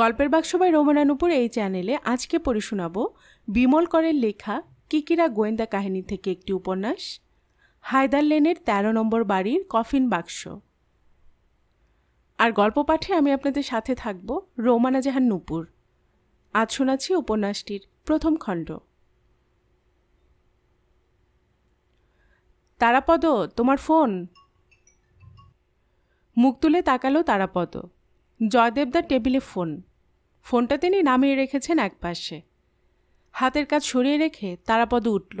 গল্পের বাক্স বা রোমানানুপুর এই চ্যানেলে আজকে পড়ে শোনাব বিমল করের লেখা কিকিরা গোয়েন্দা কাহিনী থেকে একটি উপন্যাস হায়দার লেনের ১৩ নম্বর বাড়ির কফিন বাক্স আর গল্প পাঠে আমি আপনাদের সাথে থাকব রোমানা জাহান নুপুর আজ শোনাচ্ছি উপন্যাসটির প্রথম খণ্ড তারাপদ তোমার ফোন মুখ তুলে তাকালো তারাপদ জয়দেবদার টেবিলে ফোন ফোনটা তিনি নামিয়ে রেখেছেন এক পাশে হাতের কাজ সরিয়ে রেখে তারাপদ উঠল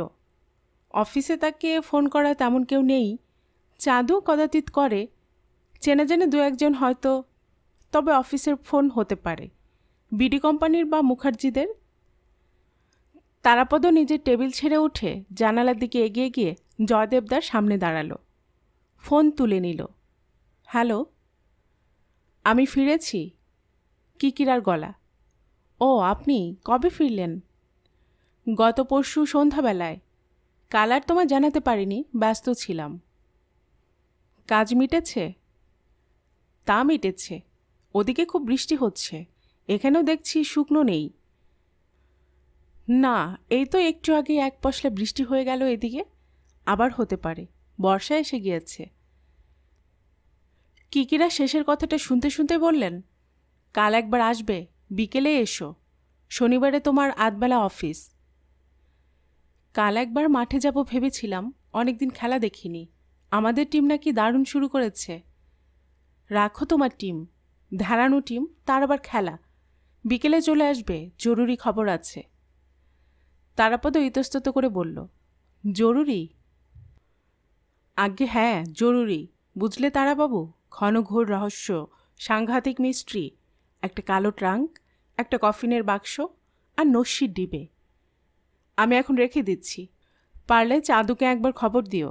অফিসে তাকে ফোন করা তেমন কেউ নেই চাঁদও কদাতীত করে চেনা জেনে দু একজন হয়তো তবে অফিসের ফোন হতে পারে বিডি কোম্পানির বা মুখার্জিদের তারাপদ নিজের টেবিল ছেড়ে উঠে জানালার দিকে এগিয়ে গিয়ে জয়দেবদার সামনে দাঁড়ালো ফোন তুলে নিল হ্যালো আমি ফিরেছি কিকিরার গলা ও আপনি কবে ফিরলেন গত পরশু সন্ধ্যাবেলায় কাল আর তোমার জানাতে পারিনি ব্যস্ত ছিলাম কাজ মিটেছে তা মিটেছে ওদিকে খুব বৃষ্টি হচ্ছে এখানেও দেখছি শুকনো নেই না এই তো একটু আগে এক পশলা বৃষ্টি হয়ে গেল এদিকে আবার হতে পারে বর্ষা এসে গিয়েছে কিকিরা শেষের কথাটা শুনতে শুনতে বললেন কাল একবার আসবে বিকেলে এসো শনিবারে তোমার আধবেলা অফিস কাল একবার মাঠে যাব ভেবেছিলাম অনেকদিন খেলা দেখিনি আমাদের টিম নাকি দারুণ শুরু করেছে রাখো তোমার টিম ধারানো টিম তার আবার খেলা বিকেলে চলে আসবে জরুরি খবর আছে তারাপদ ইতস্তত করে বলল জরুরি আজ্ঞে হ্যাঁ জরুরি বুঝলে তারাবাবু ঘনঘোর রহস্য সাংঘাতিক মিস্ট্রি একটা কালো ট্রাঙ্ক একটা কফিনের বাক্স আর নস্যির ডিবে আমি এখন রেখে দিচ্ছি পারলে চাঁদুকে একবার খবর দিও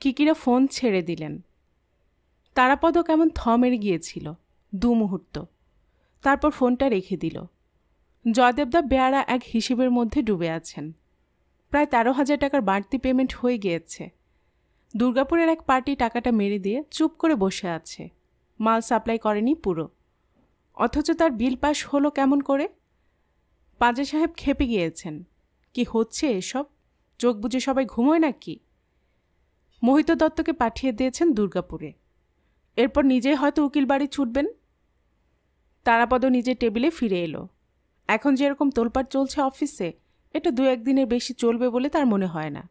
কিকিরা ফোন ছেড়ে দিলেন তারাপদ কেমন মেরে গিয়েছিল দু মুহূর্ত তারপর ফোনটা রেখে দিল জয়দেবদা বেয়ারা এক হিসেবের মধ্যে ডুবে আছেন প্রায় তেরো হাজার টাকার বাড়তি পেমেন্ট হয়ে গিয়েছে দুর্গাপুরের এক পার্টি টাকাটা মেরে দিয়ে চুপ করে বসে আছে মাল সাপ্লাই করেনি পুরো অথচ তার বিল পাস হলো কেমন করে পাজে সাহেব খেপে গিয়েছেন কি হচ্ছে এসব চোখ বুঝে সবাই ঘুমোয় নাকি মোহিত দত্তকে পাঠিয়ে দিয়েছেন দুর্গাপুরে এরপর নিজেই হয়তো উকিল বাড়ি ছুটবেন তারাপদ নিজের টেবিলে ফিরে এলো এখন যেরকম তোলপাট চলছে অফিসে এটা দু একদিনের বেশি চলবে বলে তার মনে হয় না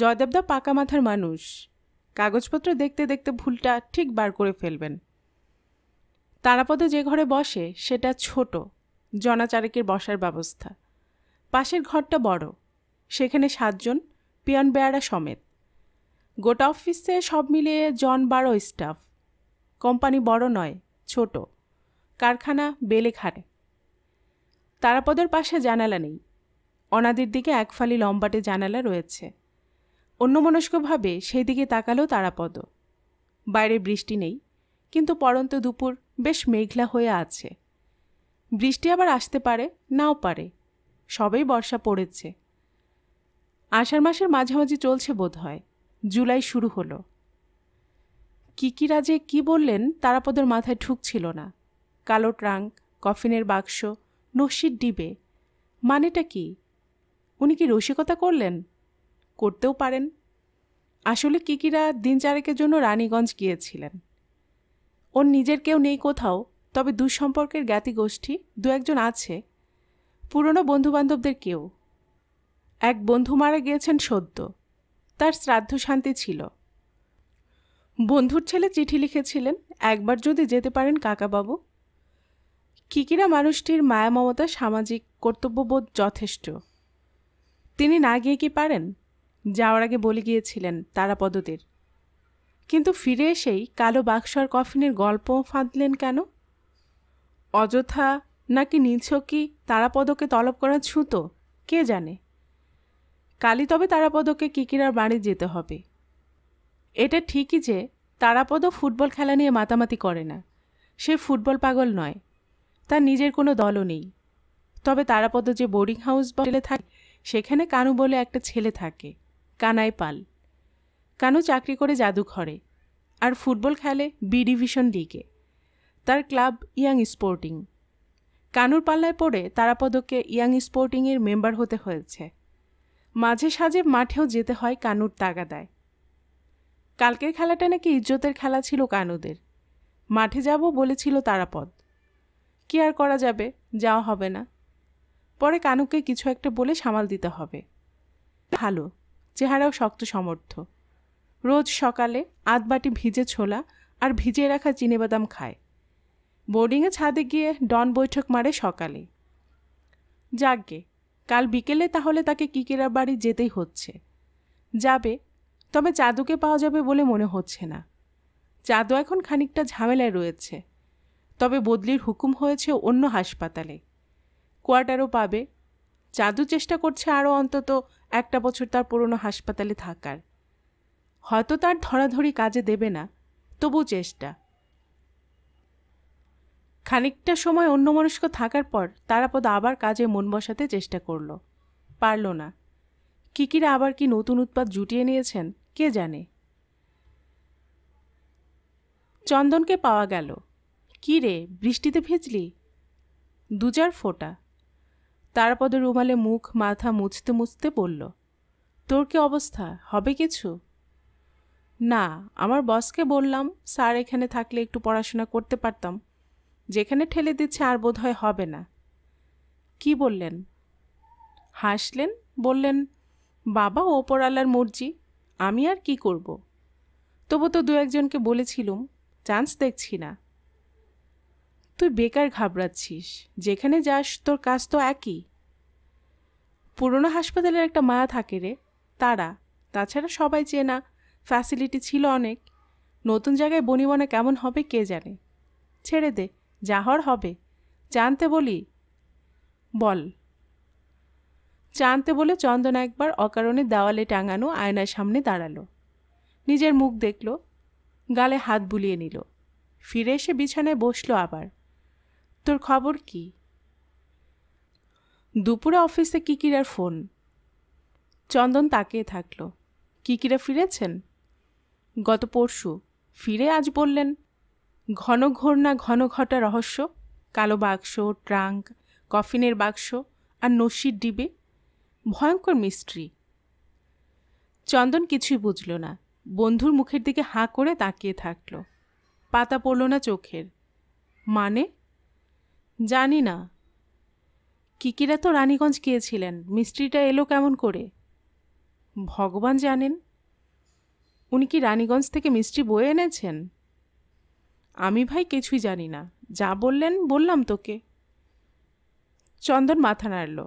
জয়দেবদা পাকা মাথার মানুষ কাগজপত্র দেখতে দেখতে ভুলটা ঠিক বার করে ফেলবেন তারাপদে যে ঘরে বসে সেটা ছোট জনাচারেকের বসার ব্যবস্থা পাশের ঘরটা বড় সেখানে সাতজন পিয়ন বেয়ারা সমেত গোটা অফিসে সব মিলিয়ে জন বারো স্টাফ কোম্পানি বড় নয় ছোট কারখানা বেলে খারে তারাপদের পাশে জানালা নেই অনাদির দিকে একফালি লম্বাটে জানালা রয়েছে অন্যমনস্কভাবে সেই দিকে তাকালো তারাপদ বাইরে বৃষ্টি নেই কিন্তু পরন্ত দুপুর বেশ মেঘলা হয়ে আছে বৃষ্টি আবার আসতে পারে নাও পারে সবেই বর্ষা পড়েছে আষাঢ় মাসের মাঝামাঝি চলছে বোধ হয় জুলাই শুরু হলো যে কি বললেন তারাপদের মাথায় ঠুকছিল না কালো ট্রাঙ্ক কফিনের বাক্স নসির ডিবে মানেটা কি উনি কি রসিকতা করলেন করতেও পারেন আসলে কিকিরা দিন চারেকের জন্য রানীগঞ্জ গিয়েছিলেন ওর নিজের কেউ নেই কোথাও তবে দুঃসম্পর্কের জ্ঞাতিগোষ্ঠী দু একজন আছে পুরনো বন্ধুবান্ধবদের কেউ এক বন্ধু মারা গিয়েছেন সদ্য তার শ্রাদ্ধ শান্তি ছিল বন্ধুর ছেলে চিঠি লিখেছিলেন একবার যদি যেতে পারেন কাকাবাবু কিকিরা মানুষটির মায়া মমতা সামাজিক কর্তব্যবোধ যথেষ্ট তিনি না গিয়ে কি পারেন যাওয়ার আগে বলে গিয়েছিলেন তারাপদদের কিন্তু ফিরে এসেই কালো বাক্সর কফিনের গল্প ফাঁদলেন কেন অযথা নাকি কি তারাপদকে তলব করা ছুঁতো কে জানে কালি তবে তারাপদকে কিকিরার বাড়ি যেতে হবে এটা ঠিকই যে তারাপদও ফুটবল খেলা নিয়ে মাতামাতি করে না সে ফুটবল পাগল নয় তার নিজের কোনো দলও নেই তবে তারাপদ যে বোর্ডিং হাউস বলে থাকে সেখানে কানু বলে একটা ছেলে থাকে কানাই পাল কানু চাকরি করে জাদুঘরে আর ফুটবল খেলে বি ডিভিশন লিগে তার ক্লাব ইয়াং স্পোর্টিং কানুর পাল্লায় পড়ে তারাপদকে ইয়াং স্পোর্টিংয়ের মেম্বার হতে হয়েছে মাঝে সাঝে মাঠেও যেতে হয় কানুর তাগাদায় কালকের খেলাটা নাকি ইজ্জতের খেলা ছিল কানুদের মাঠে যাব বলেছিল তারাপদ কি আর করা যাবে যাওয়া হবে না পরে কানুকে কিছু একটা বলে সামাল দিতে হবে ভালো চেহারাও শক্ত সমর্থ রোজ সকালে আধবাটি ভিজে ছোলা আর ভিজিয়ে রাখা চিনেবাদাম খায় বোর্ডিংয়ে ছাদে গিয়ে ডন বৈঠক মারে সকালে যাকগে কাল বিকেলে তাহলে তাকে কিকেরা বাড়ি যেতেই হচ্ছে যাবে তবে চাঁদুকে পাওয়া যাবে বলে মনে হচ্ছে না চাঁদু এখন খানিকটা ঝামেলায় রয়েছে তবে বদলির হুকুম হয়েছে অন্য হাসপাতালে কোয়ার্টারও পাবে চাঁদু চেষ্টা করছে আরও অন্তত একটা বছর তার পুরনো হাসপাতালে থাকার হয়তো তার ধরাধরি কাজে দেবে না তবু চেষ্টা খানিকটা সময় অন্যমনস্ক থাকার পর তারাপদ আবার কাজে মন বসাতে চেষ্টা করল পারল না কিকিরা আবার কি নতুন উৎপাদ জুটিয়ে নিয়েছেন কে জানে চন্দনকে পাওয়া গেল কি রে বৃষ্টিতে ভিজলি দুজার ফোটা তারাপদ রুমালে মুখ মাথা মুছতে মুছতে বলল তোর কি অবস্থা হবে কিছু না আমার বসকে বললাম স্যার এখানে থাকলে একটু পড়াশোনা করতে পারতাম যেখানে ঠেলে দিচ্ছে আর হয় হবে না কি বললেন হাসলেন বললেন বাবা ওপরালার মর্জি আমি আর কি করব তবু তো দু একজনকে বলেছিলুম চান্স দেখছি না তুই বেকার ঘাবড়াচ্ছিস যেখানে যাস তোর কাজ তো একই পুরনো হাসপাতালের একটা মায়া থাকে রে তারা তাছাড়া সবাই চেনা ফ্যাসিলিটি ছিল অনেক নতুন জায়গায় বনিবনা কেমন হবে কে জানে ছেড়ে দে যাহর হবে জানতে বলি বল জানতে বলে চন্দন একবার অকারণে দেওয়ালে টাঙানো আয়নার সামনে দাঁড়ালো নিজের মুখ দেখল গালে হাত বুলিয়ে নিল ফিরে এসে বিছানায় বসলো আবার তোর খবর কি দুপুরে অফিসে কিকিরার ফোন চন্দন তাকিয়ে থাকল কিকিরা ফিরেছেন গত পরশু ফিরে আজ বললেন ঘন ঘোর না ঘন ঘটা রহস্য কালো বাক্স ট্রাঙ্ক কফিনের বাক্স আর নসির ডিবে ভয়ঙ্কর মিস্ট্রি চন্দন কিছুই বুঝল না বন্ধুর মুখের দিকে হাঁ করে তাকিয়ে থাকল পাতা পড়ল না চোখের মানে জানি না কিকিরা তো রানীগঞ্জ গিয়েছিলেন মিস্ত্রিটা এলো কেমন করে ভগবান জানেন উনি কি রানীগঞ্জ থেকে মিষ্টি বয়ে এনেছেন আমি ভাই কিছুই জানি না যা বললেন বললাম তোকে চন্দন মাথা নাড়ল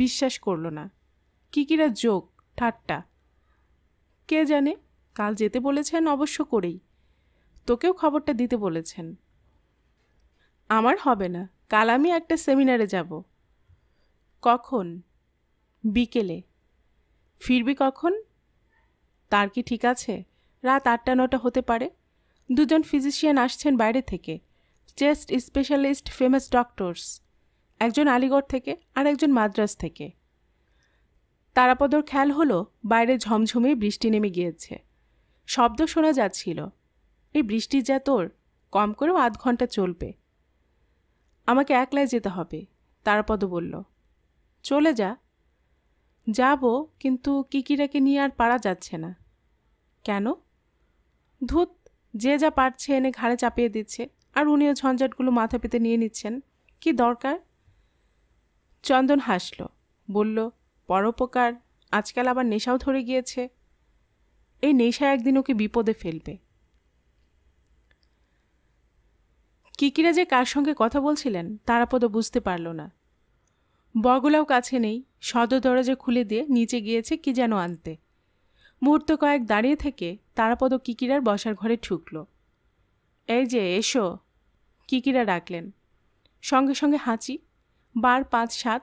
বিশ্বাস করল না কিকিরা যোগ ঠাট্টা কে জানে কাল যেতে বলেছেন অবশ্য করেই তোকেও খবরটা দিতে বলেছেন আমার হবে না কাল আমি একটা সেমিনারে যাব কখন বিকেলে ফিরবি কখন তার কি ঠিক আছে রাত আটটা নটা হতে পারে দুজন ফিজিশিয়ান আসছেন বাইরে থেকে চেস্ট স্পেশালিস্ট ফেমাস ডক্টরস একজন আলিগড় থেকে আর একজন মাদ্রাস থেকে তারাপদর খেয়াল হলো বাইরে ঝমঝমে বৃষ্টি নেমে গিয়েছে শব্দ শোনা যাচ্ছিল এই বৃষ্টি যা তোর কম করেও আধ ঘন্টা চলবে আমাকে একলাই যেতে হবে তারাপদ বলল চলে যা যাব কিন্তু কিকিরাকে নিয়ে আর পারা যাচ্ছে না কেন ধূত যে যা পারছে এনে ঘাড়ে চাপিয়ে দিচ্ছে আর উনিও ঝঞ্ঝাটগুলো মাথা পেতে নিয়ে নিচ্ছেন কি দরকার চন্দন হাসল বলল পরোপকার আজকাল আবার নেশাও ধরে গিয়েছে এই নেশা একদিন ওকে বিপদে ফেলবে কিকিরা যে কার সঙ্গে কথা বলছিলেন তারাপদ বুঝতে পারল না বগলাও কাছে নেই সদর দরজা খুলে দিয়ে নিচে গিয়েছে কি যেন আনতে মুহূর্ত কয়েক দাঁড়িয়ে থেকে তারাপদ কিকিরার বসার ঘরে ঠুকল এই যে এসো কিকিরা ডাকলেন সঙ্গে সঙ্গে হাঁচি বার পাঁচ সাত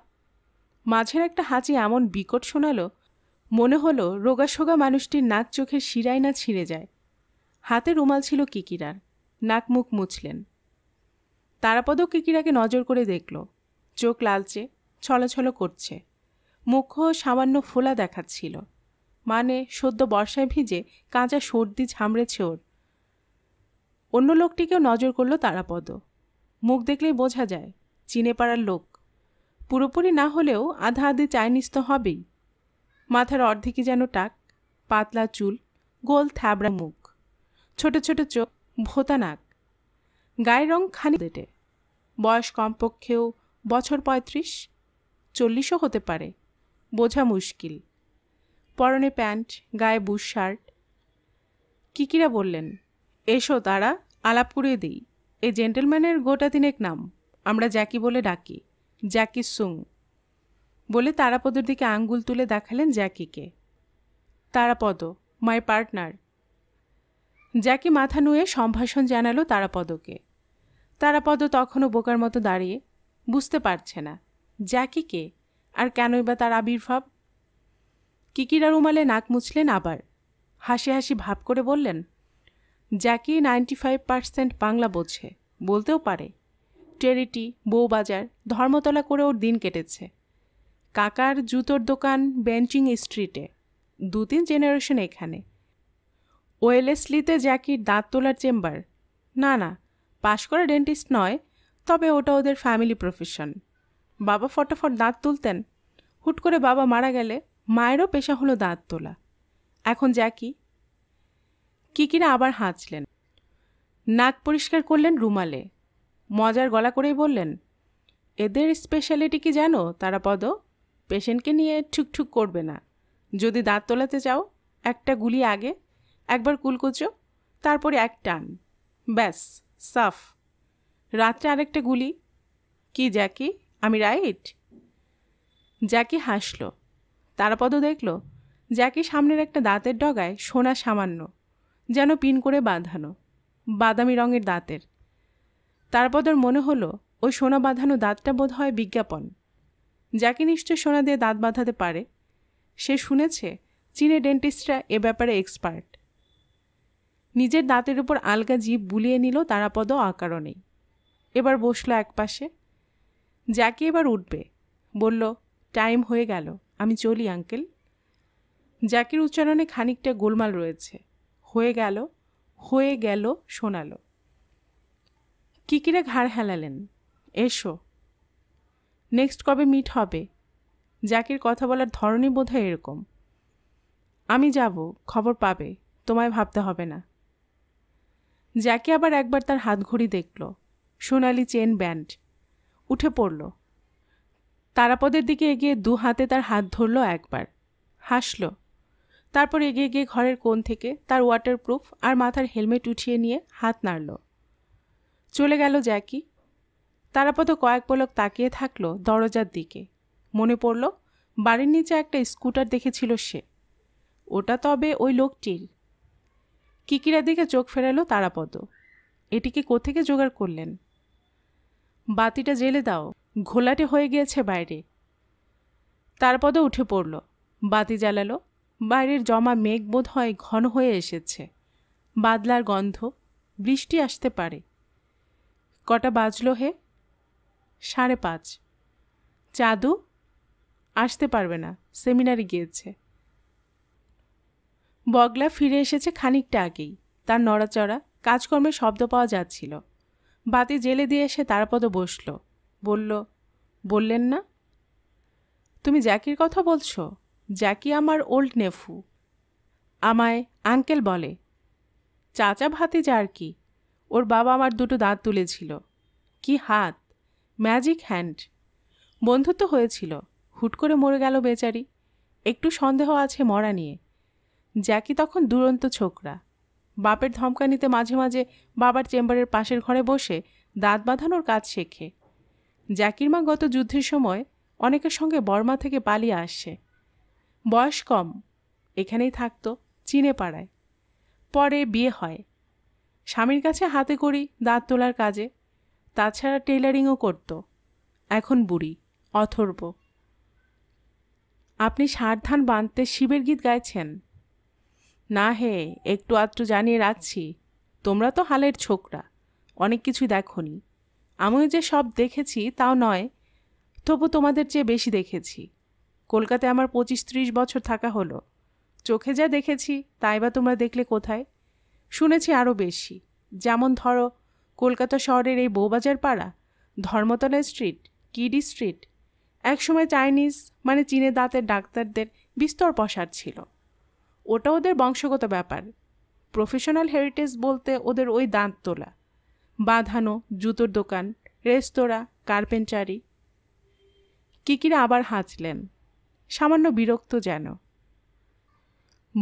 মাঝের একটা হাঁচি এমন বিকট শোনালো মনে হলো রোগাসোগা মানুষটির নাক চোখের শিরায় না ছিঁড়ে যায় হাতে রুমাল ছিল কিকিরার নাক মুখ মুছলেন তারাপদ কিকিরাকে নজর করে দেখল চোখ লালচে ছলাছলো করছে মুখ সামান্য ফোলা দেখাচ্ছিল মানে সদ্য বর্ষায় ভিজে কাঁচা সর্দি ঝামড়েছে ওর অন্য লোকটিকেও নজর করল তারাপদ মুখ দেখলেই বোঝা যায় চিনে পাড়ার লোক পুরোপুরি না হলেও আধা আধি চাইনিজ তো হবেই মাথার অর্ধেকই যেন টাক পাতলা চুল গোল থ্যাবড়া মুখ ছোট ছোট চোখ ভোতা নাক গায়ের রং খানি দেটে বয়স কমপক্ষেও বছর পঁয়ত্রিশ চল্লিশও হতে পারে বোঝা মুশকিল পরনে প্যান্ট গায়ে বুশ শার্ট কিকিরা বললেন এসো তারা আলাপ করিয়ে দিই এই জেন্টেলম্যানের গোটা দিনেক নাম আমরা জ্যাকি বলে ডাকি জ্যাকি সুং বলে তারাপদর দিকে আঙ্গুল তুলে দেখালেন জ্যাকিকে তারাপদ মাই পার্টনার জ্যাকি মাথা নুয়ে সম্ভাষণ জানালো তারাপদকে তারাপদ তখনও বোকার মতো দাঁড়িয়ে বুঝতে পারছে না জ্যাকি কে আর কেনই বা তার আবির্ভাব কিকিরা রুমালে নাক মুছলেন আবার হাসি হাসি ভাব করে বললেন Jackie ninety five percent Bangla বোঝে বলতেও পারে টেরিটি বউবাজার ধর্মতলা করে ওর দিন কেটেছে কাকার জুতোর দোকান বেঞ্চিং স্ট্রিটে দু তিন জেনারেশন এখানে ওয়েলেসলিতে জ্যাকির দাঁত তোলার চেম্বার না না পাশ করা ডেন্টিস্ট নয় তবে ওটা ওদের ফ্যামিলি প্রফেশন বাবা ফটাফট দাঁত তুলতেন হুট করে বাবা মারা গেলে মায়েরও পেশা হলো দাঁত তোলা এখন জ্যাকি কিকিরা আবার হাঁচলেন নাক পরিষ্কার করলেন রুমালে মজার গলা করেই বললেন এদের স্পেশালিটি কি জানো তারা পদ পেশেন্টকে নিয়ে ঠুকঠুক করবে না যদি দাঁত তোলাতে চাও একটা গুলি আগে একবার কুলকুচো তারপরে এক টান ব্যাস সাফ রাত্রে আরেকটা গুলি কি জ্যাকি আমি রাইট জ্যাকি হাসল তারাপদও দেখল জ্যাকি সামনের একটা দাঁতের ডগায় সোনা সামান্য যেন পিন করে বাঁধানো বাদামি রঙের দাঁতের তারপদর মনে হলো ওই সোনা বাঁধানো দাঁতটা বোধ হয় বিজ্ঞাপন জ্যাকি নিশ্চয় সোনা দিয়ে দাঁত বাঁধাতে পারে সে শুনেছে চীনে ডেন্টিস্টরা এ ব্যাপারে এক্সপার্ট নিজের দাঁতের উপর আলগা জীব বুলিয়ে নিল তারাপদ আকারণেই এবার বসলো এক পাশে জ্যাকি এবার উঠবে বলল টাইম হয়ে গেল আমি চলি আঙ্কেল জ্যাকির উচ্চারণে খানিকটা গোলমাল রয়েছে হয়ে গেল হয়ে গেল শোনালো কিকিরা ঘাড় হেলালেন এসো নেক্সট কবে মিট হবে জাকির কথা বলার ধরনই বোধহয় এরকম আমি যাব খবর পাবে তোমায় ভাবতে হবে না জ্যাকি আবার একবার তার হাত ঘড়ি দেখল সোনালি চেন ব্যান্ড উঠে পড়ল তারাপদের দিকে এগিয়ে দু হাতে তার হাত ধরল একবার হাসল তারপর এগিয়ে গিয়ে ঘরের কোণ থেকে তার ওয়াটারপ্রুফ আর মাথার হেলমেট উঠিয়ে নিয়ে হাত নাড়ল চলে গেল জ্যাকি তারাপদ কয়েক পলক তাকিয়ে থাকলো দরজার দিকে মনে পড়ল বাড়ির নিচে একটা স্কুটার দেখেছিল সে ওটা তবে ওই লোকটির কিকিরা দিকে চোখ ফেরালো তারাপদ এটিকে কোথেকে জোগাড় করলেন বাতিটা জেলে দাও ঘোলাটে হয়ে গিয়েছে বাইরে তারপদও উঠে পড়ল বাতি জ্বালালো বাইরের জমা মেঘ বোধ হয় ঘন হয়ে এসেছে বাদলার গন্ধ বৃষ্টি আসতে পারে কটা বাজল হে সাড়ে পাঁচ চাঁদু আসতে পারবে না সেমিনারে গিয়েছে বগলা ফিরে এসেছে খানিকটা আগেই তার নড়াচড়া কাজকর্মে শব্দ পাওয়া যাচ্ছিল বাতি জেলে দিয়ে এসে তারপদে বসল বলল বললেন না তুমি জ্যাকির কথা বলছো জ্যাকি আমার ওল্ড নেফু আমায় আঙ্কেল বলে চাচা ভাতিজা যার কি ওর বাবা আমার দুটো দাঁত তুলেছিল কি হাত ম্যাজিক হ্যান্ড বন্ধুত্ব হয়েছিল হুট করে মরে গেল বেচারি একটু সন্দেহ আছে মরা নিয়ে জ্যাকি তখন দুরন্ত ছোকরা বাপের ধমকানিতে মাঝে মাঝে বাবার চেম্বারের পাশের ঘরে বসে দাঁত বাঁধানোর কাজ শেখে জ্যাকির মা গত যুদ্ধের সময় অনেকের সঙ্গে বর্মা থেকে পালিয়ে আসছে বয়স কম এখানেই থাকতো চীনে পাড়ায় পরে বিয়ে হয় স্বামীর কাছে হাতে করি দাঁত তোলার কাজে তাছাড়া টেলারিংও করত এখন বুড়ি অথর্ব আপনি সারধান বাঁধতে শিবের গীত গাইছেন না হে একটু আধটু জানিয়ে রাখছি তোমরা তো হালের ছোকরা অনেক কিছুই দেখনি আমিও যে সব দেখেছি তাও নয় তবু তোমাদের চেয়ে বেশি দেখেছি কলকাতায় আমার পঁচিশ ত্রিশ বছর থাকা হলো চোখে যা দেখেছি তাই বা তোমরা দেখলে কোথায় শুনেছি আরও বেশি যেমন ধরো কলকাতা শহরের এই বৌবাজার পাড়া ধর্মতলা স্ট্রিট কিডি স্ট্রিট একসময় চাইনিজ মানে চীনে দাঁতের ডাক্তারদের বিস্তর পসার ছিল ওটা ওদের বংশগত ব্যাপার প্রফেশনাল হেরিটেজ বলতে ওদের ওই দাঁত তোলা বাঁধানো জুতোর দোকান রেস্তোরাঁ কার্পেন্টারি কিকিরা আবার হাঁচলেন সামান্য বিরক্ত যেন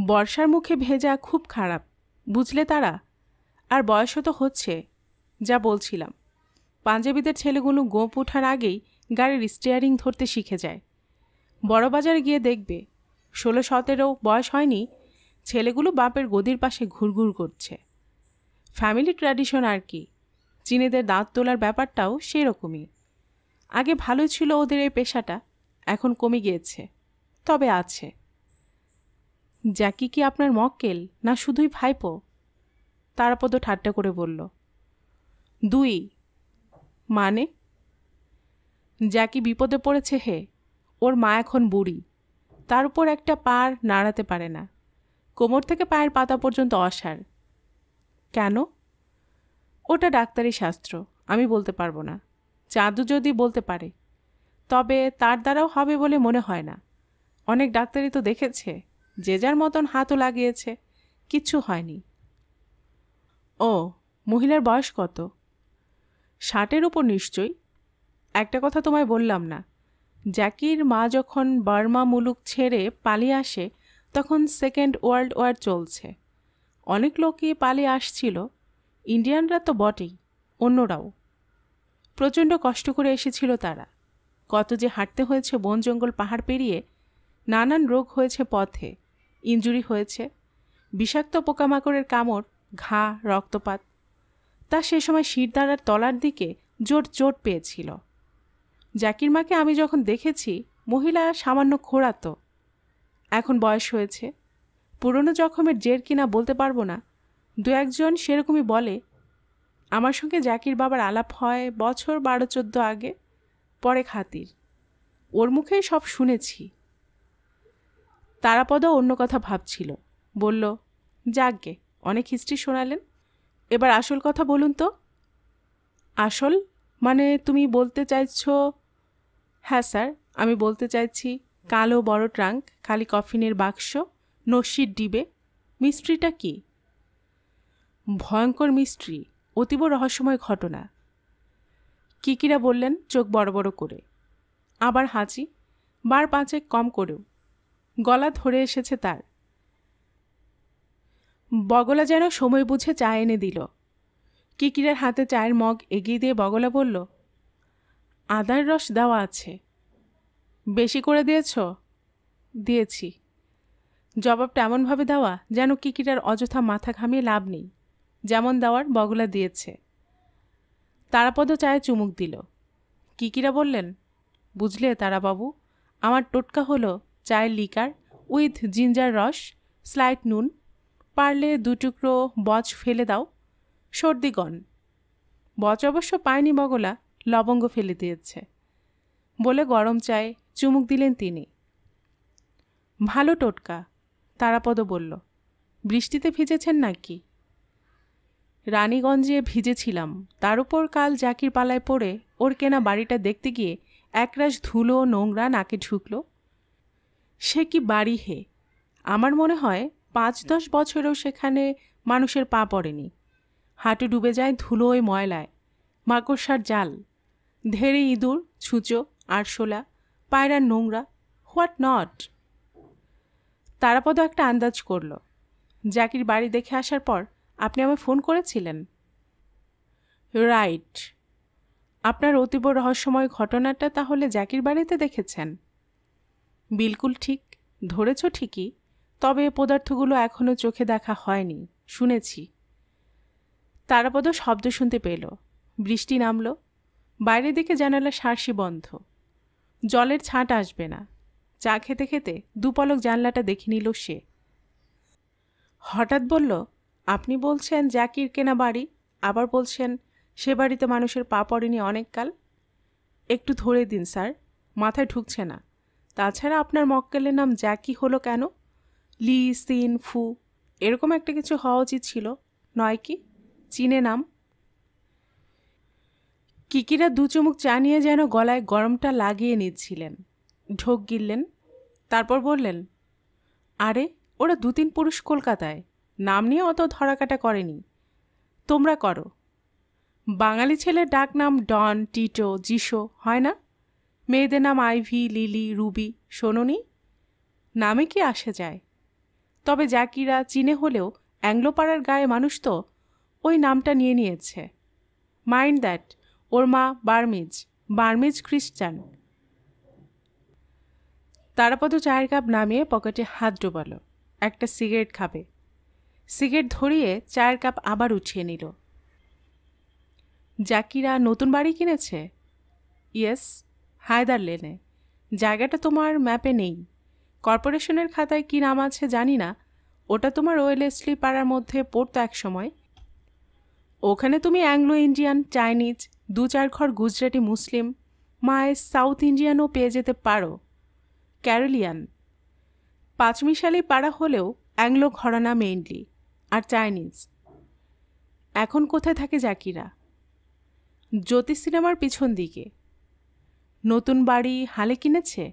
বর্ষার মুখে ভেজা খুব খারাপ বুঝলে তারা আর বয়সও তো হচ্ছে যা বলছিলাম পাঞ্জাবিদের ছেলেগুলো গোপ ওঠার আগেই গাড়ির স্টিয়ারিং ধরতে শিখে যায় বাজারে গিয়ে দেখবে ষোলো সতেরো বয়স হয়নি ছেলেগুলো বাপের গদির পাশে ঘুরঘুর করছে ফ্যামিলি ট্র্যাডিশন আর কি চীনেদের দাঁত তোলার ব্যাপারটাও সেরকমই আগে ভালো ছিল ওদের এই পেশাটা এখন কমে গিয়েছে তবে আছে জ্যাকি কি আপনার মক্কেল না শুধুই ভাইপো তারাপদ ঠাট্টা করে বলল দুই মানে জ্যাকি বিপদে পড়েছে হে ওর মা এখন বুড়ি তার উপর একটা পার নাড়াতে পারে না কোমর থেকে পায়ের পাতা পর্যন্ত অসার কেন ওটা ডাক্তারি শাস্ত্র আমি বলতে পারবো না চাঁদু যদি বলতে পারে তবে তার দ্বারাও হবে বলে মনে হয় না অনেক ডাক্তারই তো দেখেছে যে যার মতন হাতও লাগিয়েছে কিচ্ছু হয়নি ও মহিলার বয়স কত ষাটের উপর নিশ্চয়ই একটা কথা তোমায় বললাম না জ্যাকির মা যখন বার্মা মুলুক ছেড়ে পালিয়ে আসে তখন সেকেন্ড ওয়ার্ল্ড ওয়ার চলছে অনেক লোকই পালিয়ে আসছিল ইন্ডিয়ানরা তো বটেই অন্যরাও প্রচণ্ড কষ্ট করে এসেছিল তারা কত যে হাঁটতে হয়েছে বন জঙ্গল পাহাড় পেরিয়ে নানান রোগ হয়েছে পথে ইঞ্জুরি হয়েছে বিষাক্ত পোকামাকড়ের কামড় ঘা রক্তপাত তা সে সময় শিরদাঁড়ার তলার দিকে জোর চোট পেয়েছিল জাকির মাকে আমি যখন দেখেছি মহিলা সামান্য খোড়াতো এখন বয়স হয়েছে পুরনো জখমের জের কিনা বলতে পারবো না দু একজন সেরকমই বলে আমার সঙ্গে জাকির বাবার আলাপ হয় বছর বারো চোদ্দ আগে পরে খাতির ওর মুখে সব শুনেছি তারাপদ অন্য কথা ভাবছিল বলল যাকগে অনেক হিস্ট্রি শোনালেন এবার আসল কথা বলুন তো আসল মানে তুমি বলতে চাইছো হ্যাঁ স্যার আমি বলতে চাইছি কালো বড় ট্রাঙ্ক খালি কফিনের বাক্স নস্যির ডিবে মিস্ট্রিটা কি ভয়ঙ্কর মিস্ট্রি অতীব রহস্যময় ঘটনা কিকিরা বললেন চোখ বড় বড় করে আবার হাঁচি বার পাঁচেক কম করেও গলা ধরে এসেছে তার বগলা যেন সময় বুঝে চা এনে দিল কিকিরের হাতে চায়ের মগ এগিয়ে দিয়ে বগলা বলল আদার রস দেওয়া আছে বেশি করে দিয়েছ দিয়েছি জবাবটা এমনভাবে দেওয়া যেন কিকিরার অযথা মাথা ঘামিয়ে লাভ নেই যেমন দেওয়ার বগলা দিয়েছে তারাপদ চায়ে চুমুক দিল কিকিরা বললেন বুঝলে তারাবাবু আমার টোটকা হলো চায়ের লিকার উইথ জিঞ্জার রস স্লাইট নুন পারলে দুটুকরো বচ ফেলে দাও সর্দিগণ বচ অবশ্য পায়নি বগলা লবঙ্গ ফেলে দিয়েছে বলে গরম চায় চুমুক দিলেন তিনি ভালো টোটকা তারাপদ বলল বৃষ্টিতে ভিজেছেন নাকি রানীগঞ্জে ভিজেছিলাম তার উপর কাল জাকির পালায় পড়ে ওর কেনা বাড়িটা দেখতে গিয়ে একরাশ ধুলো নোংরা নাকে ঢুকল সে কি বাড়ি হে আমার মনে হয় পাঁচ দশ বছরেও সেখানে মানুষের পা পড়েনি হাঁটু ডুবে যায় ধুলোয় ময়লায় মাকড়সার জাল ধেড়ে ইঁদুর ছুঁচো আরশোলা পায়রার নোংরা হোয়াট নট তারাপদ একটা আন্দাজ করল জাকির বাড়ি দেখে আসার পর আপনি আমায় ফোন করেছিলেন রাইট আপনার অতীব রহস্যময় ঘটনাটা তাহলে জাকির বাড়িতে দেখেছেন বিলকুল ঠিক ধরেছ ঠিকই তবে এ পদার্থগুলো এখনও চোখে দেখা হয়নি শুনেছি তারাপদ শব্দ শুনতে পেল বৃষ্টি নামলো বাইরের দিকে জানালা সারসি বন্ধ জলের ছাঁট আসবে না চা খেতে খেতে দুপলক জানলাটা দেখে নিল সে হঠাৎ বলল আপনি বলছেন জাকির কেনা বাড়ি আবার বলছেন সে বাড়িতে মানুষের পা পড়েনি অনেককাল একটু ধরে দিন স্যার মাথায় ঢুকছে না তাছাড়া আপনার মক্কেলের নাম জ্যাকি হলো কেন লি সিন ফু এরকম একটা কিছু হওয়া উচিত ছিল নয় কি চীনে নাম কিকিরা দু চুমুক চা নিয়ে যেন গলায় গরমটা লাগিয়ে নিচ্ছিলেন ঢোক গিললেন তারপর বললেন আরে ওরা দু তিন পুরুষ কলকাতায় নাম নিয়ে অত ধরাকাটা করেনি তোমরা করো বাঙালি ছেলের ডাক নাম ডন টিটো জিশো হয় না মেয়েদের নাম আইভি লিলি রুবি শোনি নামে কি আসে যায় তবে জাকিরা চীনে হলেও অ্যাংলোপাড়ার গায়ে মানুষ তো ওই নামটা নিয়ে নিয়েছে মাইন্ড দ্যাট ওর মা বার্মিজ বার্মিজ খ্রিস্টান তারাপদ চায়ের কাপ নামিয়ে পকেটে হাত ডোবালো একটা সিগারেট খাবে সিগারেট ধরিয়ে চায়ের কাপ আবার উঠিয়ে নিল জাকিরা নতুন বাড়ি কিনেছে ইয়েস হায়দার লেনে জায়গাটা তোমার ম্যাপে নেই কর্পোরেশনের খাতায় কি নাম আছে জানি না ওটা তোমার ওয়েলেসলি পাড়ার মধ্যে পড়তো এক সময় ওখানে তুমি অ্যাংলো ইন্ডিয়ান চাইনিজ দু চার ঘর গুজরাটি মুসলিম মায়ের সাউথ ইন্ডিয়ানও পেয়ে যেতে পারো ক্যারোলিয়ান পাঁচমিশালি পাড়া হলেও অ্যাংলো ঘরানা মেইনলি আর চাইনিজ এখন কোথায় থাকে জাকিরা জ্যোতি সিনেমার পিছন দিকে নতুন বাড়ি হালে কিনেছে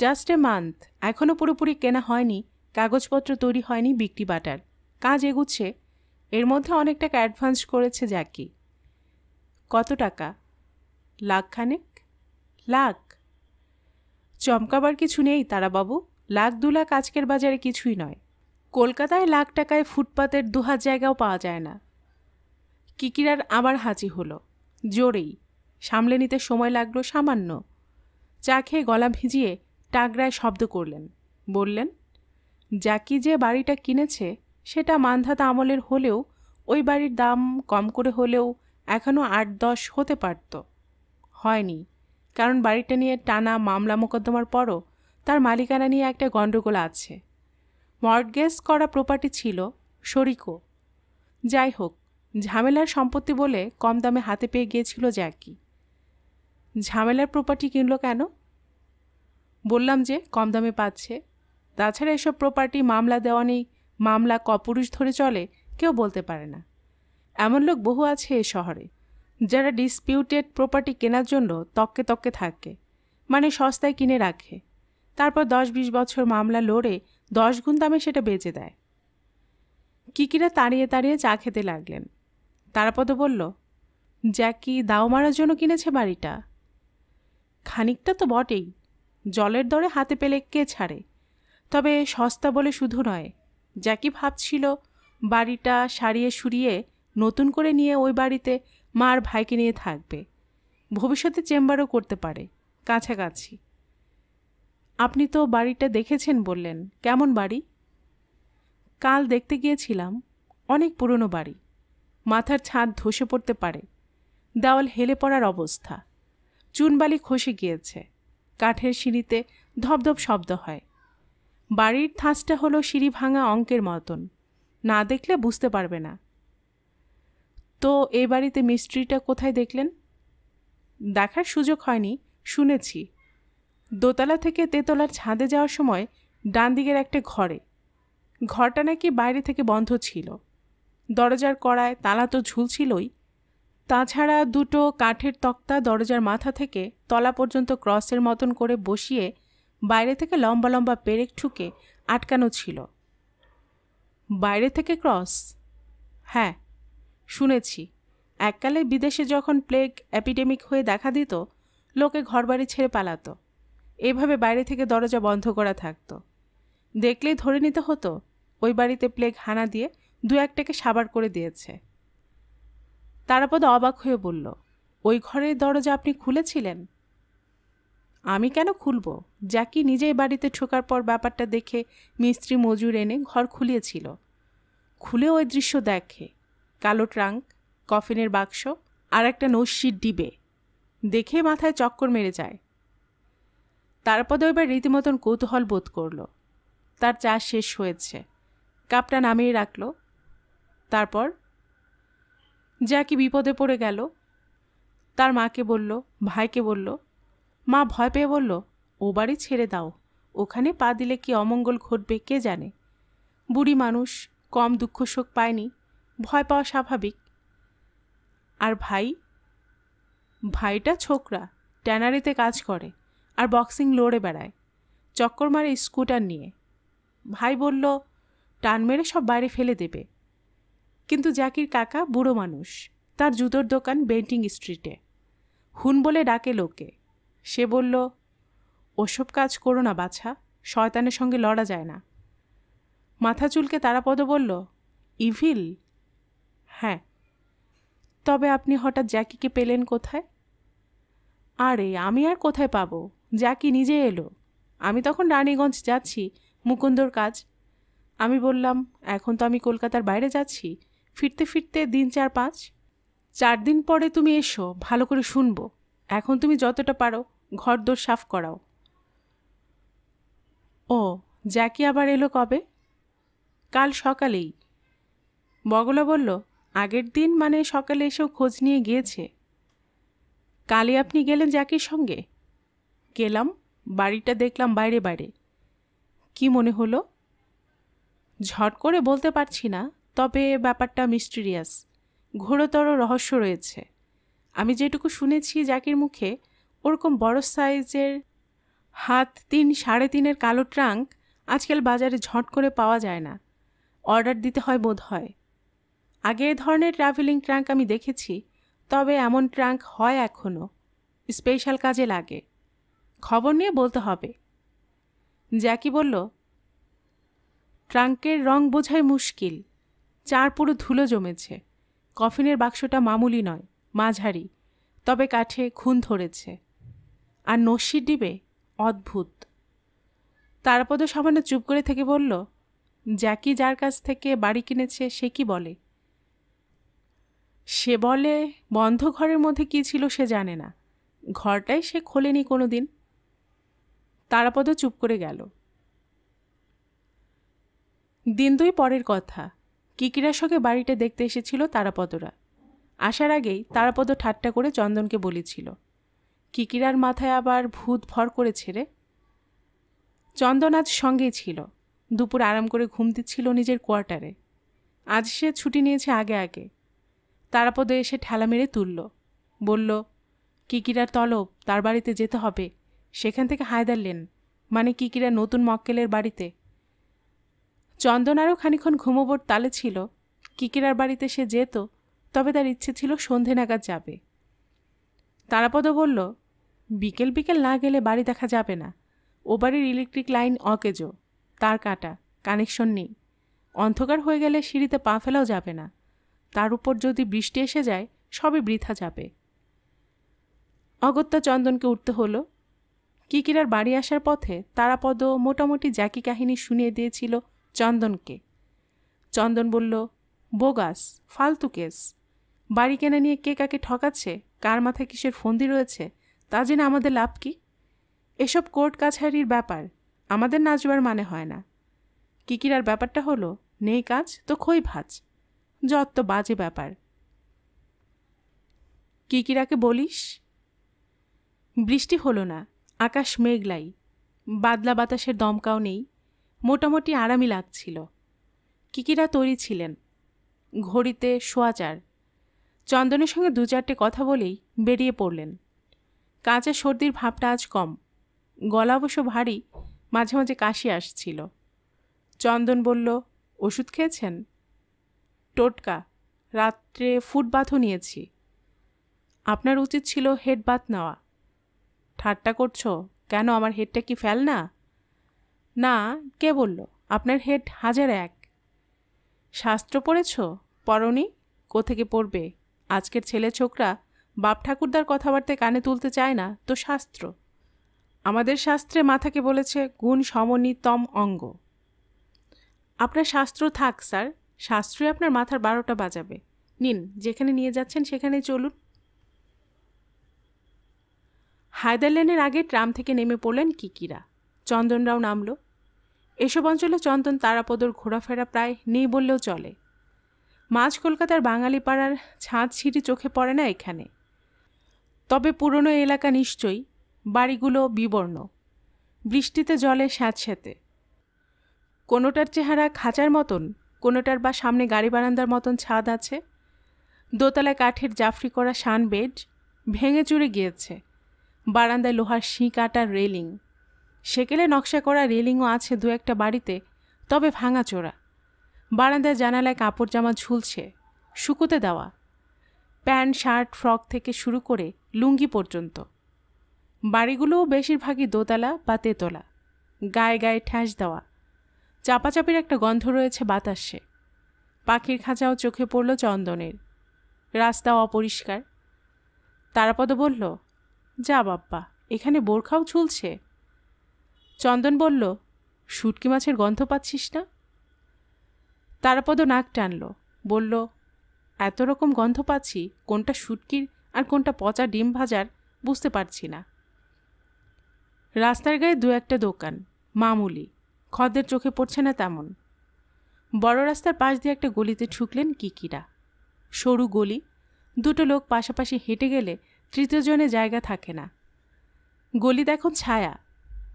জাস্ট এ মান্থ এখনও পুরোপুরি কেনা হয়নি কাগজপত্র তৈরি হয়নি বিক্রি বাটার কাজ এগুচ্ছে এর মধ্যে অনেকটা অ্যাডভান্স করেছে জাকি কত টাকা লাখখানেক লাখ চমকাবার কিছু নেই তারাবাবু লাখ দু লাখ আজকের বাজারে কিছুই নয় কলকাতায় লাখ টাকায় ফুটপাতের দুহাত জায়গাও পাওয়া যায় না কিকিরার আবার হাজি হলো জোরেই সামলে নিতে সময় লাগলো সামান্য চা খেয়ে গলা ভিজিয়ে টাগরায় শব্দ করলেন বললেন জাকি যে বাড়িটা কিনেছে সেটা মান্ধাতা আমলের হলেও ওই বাড়ির দাম কম করে হলেও এখনও আট দশ হতে পারত হয়নি কারণ বাড়িটা নিয়ে টানা মামলা মোকদ্দমার পরও তার মালিকানা নিয়ে একটা গণ্ডগোল আছে মর্গেজ করা প্রপার্টি ছিল শরিকো যাই হোক ঝামেলার সম্পত্তি বলে কম দামে হাতে পেয়ে গিয়েছিল জ্যাকি ঝামেলার প্রপার্টি কিনল কেন বললাম যে কম দামে পাচ্ছে তাছাড়া এসব প্রপার্টি মামলা দেওয়া নেই মামলা কপুরুষ ধরে চলে কেউ বলতে পারে না এমন লোক বহু আছে এ শহরে যারা ডিসপিউটেড প্রপার্টি কেনার জন্য তককে তককে থাকে মানে সস্তায় কিনে রাখে তারপর দশ বিশ বছর মামলা লড়ে দশ গুণ দামে সেটা বেঁচে দেয় কিকিরা তাড়িয়ে তাড়িয়ে চা খেতে লাগলেন তারাপদ বলল জ্যাকি দাও মারার জন্য কিনেছে বাড়িটা খানিকটা তো বটেই জলের দরে হাতে পেলে কে ছাড়ে তবে সস্তা বলে শুধু নয় জ্যাকি ভাবছিল বাড়িটা সারিয়ে সুরিয়ে নতুন করে নিয়ে ওই বাড়িতে মার ভাইকে নিয়ে থাকবে ভবিষ্যতে চেম্বারও করতে পারে কাছাকাছি আপনি তো বাড়িটা দেখেছেন বললেন কেমন বাড়ি কাল দেখতে গিয়েছিলাম অনেক পুরনো বাড়ি মাথার ছাদ ধসে পড়তে পারে দেওয়াল হেলে পড়ার অবস্থা চুনবালি খসে গিয়েছে কাঠের সিঁড়িতে ধপধপ শব্দ হয় বাড়ির থাঁচটা হলো সিঁড়ি ভাঙা অঙ্কের মতন না দেখলে বুঝতে পারবে না তো এই বাড়িতে মিস্ত্রিটা কোথায় দেখলেন দেখার সুযোগ হয়নি শুনেছি দোতলা থেকে তেতলার ছাদে যাওয়ার সময় ডান দিকের একটা ঘরে ঘরটা নাকি বাইরে থেকে বন্ধ ছিল দরজার কড়ায় তালা তো ঝুলছিলই তাছাড়া দুটো কাঠের তক্তা দরজার মাথা থেকে তলা পর্যন্ত ক্রসের মতন করে বসিয়ে বাইরে থেকে লম্বা লম্বা পেরেক ঠুকে আটকানো ছিল বাইরে থেকে ক্রস হ্যাঁ শুনেছি এককালে বিদেশে যখন প্লেগ অ্যাপিডেমিক হয়ে দেখা দিত লোকে ঘরবাড়ি ছেড়ে পালাতো এভাবে বাইরে থেকে দরজা বন্ধ করা থাকতো দেখলেই ধরে নিতে হতো ওই বাড়িতে প্লেগ হানা দিয়ে দু একটাকে সাবার করে দিয়েছে তারাপদ অবাক হয়ে বলল ওই ঘরের দরজা আপনি খুলেছিলেন আমি কেন খুলব কি নিজেই বাড়িতে ঠোকার পর ব্যাপারটা দেখে মিস্ত্রি মজুর এনে ঘর খুলিয়েছিল খুলে ওই দৃশ্য দেখে কালো ট্রাঙ্ক কফিনের বাক্স আর একটা নস্যির ডিবে দেখে মাথায় চক্কর মেরে যায় তারপদও এবার রীতিমতন কৌতূহল বোধ করল তার চা শেষ হয়েছে কাপটা নামিয়ে রাখল তারপর যা কি বিপদে পড়ে গেল তার মাকে বলল ভাইকে বলল মা ভয় পেয়ে বলল ও বাড়ি ছেড়ে দাও ওখানে পা দিলে কি অমঙ্গল ঘটবে কে জানে বুড়ি মানুষ কম দুঃখ শোক পায়নি ভয় পাওয়া স্বাভাবিক আর ভাই ভাইটা ছোকরা ট্যানারিতে কাজ করে আর বক্সিং লড়ে বেড়ায় চক্কর মারে স্কুটার নিয়ে ভাই বলল টান মেরে সব বাইরে ফেলে দেবে কিন্তু জাকির কাকা বুড়ো মানুষ তার জুতোর দোকান বেন্টিং স্ট্রিটে হুন বলে ডাকে লোকে সে বলল ওসব কাজ করো না বাছা শয়তানের সঙ্গে লড়া যায় না মাথা চুলকে তারাপদ বলল ইভিল হ্যাঁ তবে আপনি হঠাৎ জ্যাকিকে পেলেন কোথায় আরে আমি আর কোথায় পাবো জ্যাকি নিজে এলো আমি তখন রানীগঞ্জ যাচ্ছি মুকুন্দর কাজ আমি বললাম এখন তো আমি কলকাতার বাইরে যাচ্ছি ফিরতে ফিরতে দিন চার পাঁচ চার দিন পরে তুমি এসো ভালো করে শুনবো এখন তুমি যতটা পারো ঘরদোর সাফ করাও ও জ্যাকি আবার এলো কবে কাল সকালেই বগলা বলল আগের দিন মানে সকালে এসেও খোঁজ নিয়ে গিয়েছে কালে আপনি গেলেন জাকির সঙ্গে গেলাম বাড়িটা দেখলাম বাইরে বাইরে কি মনে হলো ঝট করে বলতে পারছি না তবে ব্যাপারটা মিস্টিরিয়াস ঘোরতর রহস্য রয়েছে আমি যেটুকু শুনেছি জাকির মুখে ওরকম বড় সাইজের হাত তিন সাড়ে তিনের কালো ট্রাঙ্ক আজকাল বাজারে ঝট করে পাওয়া যায় না অর্ডার দিতে হয় বোধ হয় আগে এ ধরনের ট্রাভেলিং ট্রাঙ্ক আমি দেখেছি তবে এমন ট্রাঙ্ক হয় এখনও স্পেশাল কাজে লাগে খবর নিয়ে বলতে হবে জ্যাকি বলল ট্রাঙ্কের রং বোঝাই মুশকিল চার পুরো ধুলো জমেছে কফিনের বাক্সটা মামুলি নয় মাঝারি তবে কাঠে খুন ধরেছে আর নস্যির ডিবে অদ্ভুত তারপদ সামান্য চুপ করে থেকে বলল জ্যাকি যার কাছ থেকে বাড়ি কিনেছে সে কি বলে সে বলে বন্ধ ঘরের মধ্যে কী ছিল সে জানে না ঘরটাই সে খোলেনি কোনো দিন তারাপদ চুপ করে গেল দিন দুই পরের কথা কিকিরার সঙ্গে বাড়িটা দেখতে এসেছিল তারাপদরা আসার আগেই তারাপদ ঠাট্টা করে চন্দনকে বলেছিল কিকিরার মাথায় আবার ভূত ভর করে ছেড়ে চন্দন আজ সঙ্গেই ছিল দুপুর আরাম করে ঘুম দিচ্ছিল নিজের কোয়ার্টারে আজ সে ছুটি নিয়েছে আগে আগে তারাপদে এসে ঠেলা মেরে তুলল বলল কিকিরার তলব তার বাড়িতে যেতে হবে সেখান থেকে হায়দার লেন মানে কিকিরা নতুন মক্কেলের বাড়িতে চন্দন আরও খানিক্ষণ ঘুমোবর তালে ছিল কিকিরার বাড়িতে সে যেত তবে তার ইচ্ছে ছিল সন্ধে নাগাদ যাবে তারাপদ বলল বিকেল বিকেল না গেলে বাড়ি দেখা যাবে না ও বাড়ির ইলেকট্রিক লাইন অকেজো তার কাটা কানেকশন নেই অন্ধকার হয়ে গেলে সিঁড়িতে পা ফেলাও যাবে না তার উপর যদি বৃষ্টি এসে যায় সবই বৃথা যাবে অগত্যা চন্দনকে উঠতে হলো কিকিরার বাড়ি আসার পথে তারাপদ মোটামুটি জ্যাকি কাহিনী শুনিয়ে দিয়েছিল চন্দনকে চন্দন বলল বোগাস ফালতু কেস বাড়ি কেনা নিয়ে কে কাকে ঠকাচ্ছে কার মাথায় কিসের ফন্দি রয়েছে তা জেনে আমাদের লাভ কি এসব কোর্ট কাছারির ব্যাপার আমাদের নাচবার মানে হয় না কিকিরার ব্যাপারটা হলো নেই কাজ তো খই ভাজ যত বাজে ব্যাপার কিকিরাকে বলিস বৃষ্টি হলো না আকাশ মেঘলাই বাদলা বাতাসের দমকাও নেই মোটামুটি আরামই লাগছিল কিকিরা তৈরি ছিলেন ঘড়িতে সোয়াচার চন্দনের সঙ্গে দু চারটে কথা বলেই বেরিয়ে পড়লেন কাঁচা সর্দির ভাবটা আজ কম গলা অবশ্য ভারী মাঝে মাঝে কাশি আসছিল চন্দন বলল ওষুধ খেয়েছেন টোটকা রাত্রে ফুটবাথও নিয়েছি আপনার উচিত ছিল হেড বাথ নেওয়া ঠাট্টা করছো কেন আমার হেডটা কি ফেল না না কে বলল আপনার হেড হাজার এক শাস্ত্র পড়েছ পরনি কোথেকে পড়বে আজকের ছেলে ছোকরা বাপ ঠাকুরদার কথাবার্তা কানে তুলতে চায় না তো শাস্ত্র আমাদের শাস্ত্রে মাথাকে বলেছে গুণ সমনিতম অঙ্গ আপনার শাস্ত্র থাক স্যার সাশ্রয় আপনার মাথার বারোটা বাজাবে নিন যেখানে নিয়ে যাচ্ছেন সেখানে চলুন হায়দার আগে ট্রাম থেকে নেমে পড়লেন কিকিরা চন্দনরাও নামল এসব অঞ্চলে চন্দন তারাপদর ঘোরাফেরা প্রায় নেই বললেও চলে মাঝ কলকাতার বাঙালি পাড়ার ছাঁচ সিঁড়ি চোখে পড়ে না এখানে তবে পুরনো এলাকা নিশ্চয়ই বাড়িগুলো বিবর্ণ বৃষ্টিতে জলে স্যাঁতস্যাঁতে কোনোটার চেহারা খাঁচার মতন কোনোটার বা সামনে গাড়ি বারান্দার মতন ছাদ আছে দোতলায় কাঠের জাফরি করা শান বেড ভেঙে চুরে গিয়েছে বারান্দায় লোহার শিঁ কাটা রেলিং সেকেলে নকশা করা রেলিংও আছে দু একটা বাড়িতে তবে ভাঙাচোরা বারান্দায় জানালায় কাপড় জামা ঝুলছে শুকুতে দেওয়া প্যান্ট শার্ট ফ্রক থেকে শুরু করে লুঙ্গি পর্যন্ত বাড়িগুলোও বেশিরভাগই দোতলা বা তেতলা গায়ে গায়ে ঠ্যাস দেওয়া চাপাচাপির একটা গন্ধ রয়েছে বাতাসে পাখির খাঁচাও চোখে পড়ল চন্দনের রাস্তাও অপরিষ্কার তারাপদ বলল যা বাপ্পা এখানে বোরখাও ঝুলছে চন্দন বলল সুটকি মাছের গন্ধ পাচ্ছিস না তারাপদ নাক টানল বলল এত রকম গন্ধ পাচ্ছি কোনটা শুটকির আর কোনটা পচা ডিম ভাজার বুঝতে পারছি না রাস্তার গায়ে দু একটা দোকান মামুলি খদ্দের চোখে পড়ছে না তেমন বড় রাস্তার পাশ দিয়ে একটা গলিতে ঠুকলেন কিকিরা সরু গলি দুটো লোক পাশাপাশি হেঁটে গেলে তৃতীয়জনে জায়গা থাকে না গলি দেখো ছায়া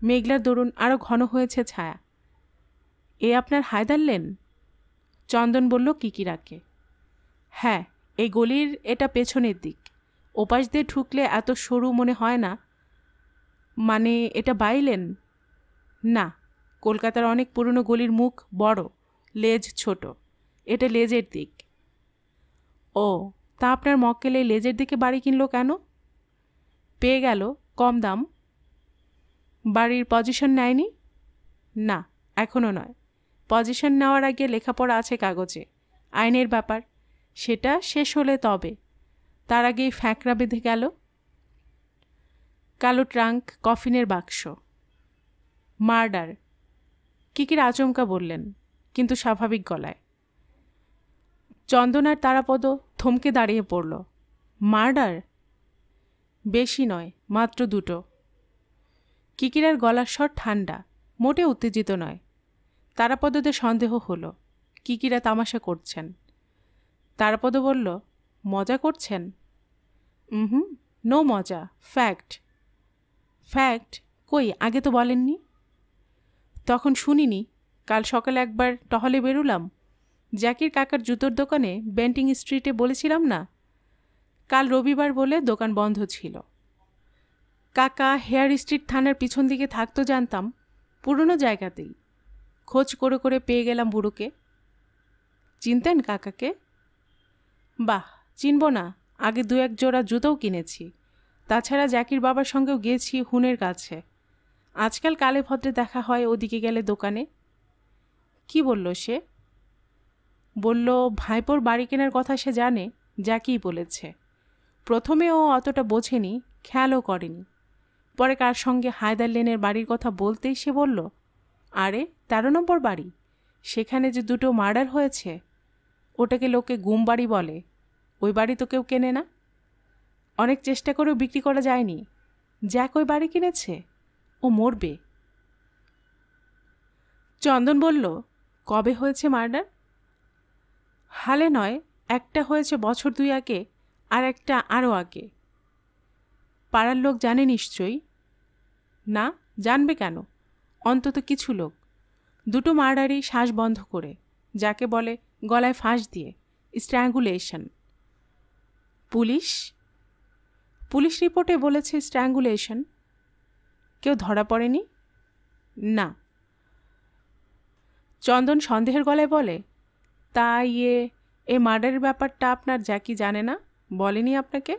মেঘলার দরুন আরও ঘন হয়েছে ছায়া এ আপনার হায়দার লেন চন্দন বলল কিকিরাকে হ্যাঁ এই গলির এটা পেছনের দিক ওপাশ দিয়ে ঠুকলে এত সরু মনে হয় না মানে এটা বাইলেন না কলকাতার অনেক পুরনো গলির মুখ বড় লেজ ছোট এটা লেজের দিক ও তা আপনার মক্কেলে এই লেজের দিকে বাড়ি কিনলো কেন পেয়ে গেল কম দাম বাড়ির পজিশন নেয়নি না এখনও নয় পজিশন নেওয়ার আগে লেখাপড়া আছে কাগজে আইনের ব্যাপার সেটা শেষ হলে তবে তার আগেই ফ্যাঁকড়া বেঁধে গেল কালো ট্রাঙ্ক কফিনের বাক্স মার্ডার কিকির আচমকা বললেন কিন্তু স্বাভাবিক গলায় চন্দনার তারাপদ থমকে দাঁড়িয়ে পড়ল মার্ডার বেশি নয় মাত্র দুটো কিকিরার গলার স্বর ঠান্ডা মোটে উত্তেজিত নয় তারাপদদের সন্দেহ হলো কিকিরা তামাশা করছেন তারাপদ বলল মজা করছেন হুম নো মজা ফ্যাক্ট ফ্যাক্ট কই আগে তো বলেননি তখন শুনিনি কাল সকালে একবার টহলে বেরুলাম জাকির কাকার জুতোর দোকানে বেন্টিং স্ট্রিটে বলেছিলাম না কাল রবিবার বলে দোকান বন্ধ ছিল কাকা হেয়ার স্ট্রিট থানার পিছন দিকে থাকতো জানতাম পুরনো জায়গাতেই খোঁজ করে করে পেয়ে গেলাম বুড়োকে চিনতেন কাকাকে বাহ চিনব না আগে দু এক জোড়া জুতোও কিনেছি তাছাড়া জাকির বাবার সঙ্গেও গিয়েছি হুনের কাছে আজকাল কালে ভদ্রে দেখা হয় ওদিকে গেলে দোকানে কি বলল সে বলল ভাইপোর বাড়ি কেনার কথা সে জানে যা কি বলেছে প্রথমে ও অতটা বোঝেনি খেয়ালও করেনি পরে কার সঙ্গে হায়দার লেনের বাড়ির কথা বলতেই সে বলল আরে তেরো নম্বর বাড়ি সেখানে যে দুটো মার্ডার হয়েছে ওটাকে লোকে গুম বাড়ি বলে ওই বাড়ি তো কেউ কেনে না অনেক চেষ্টা করেও বিক্রি করা যায়নি যাক ওই বাড়ি কিনেছে ও মরবে চন্দন বলল কবে হয়েছে মার্ডার হালে নয় একটা হয়েছে বছর দুই আগে আর একটা আরও আগে পাড়ার লোক জানে নিশ্চয়ই না জানবে কেন অন্তত কিছু লোক দুটো মার্ডারই শ্বাস বন্ধ করে যাকে বলে গলায় ফাঁস দিয়ে স্ট্র্যাঙ্গুলেশন পুলিশ পুলিশ রিপোর্টে বলেছে স্ট্র্যাঙ্গুলেশন কেউ ধরা পড়েনি না চন্দন সন্দেহের গলায় বলে তা ইয়ে এ মার্ডারের ব্যাপারটা আপনার যা কি জানে না বলেনি আপনাকে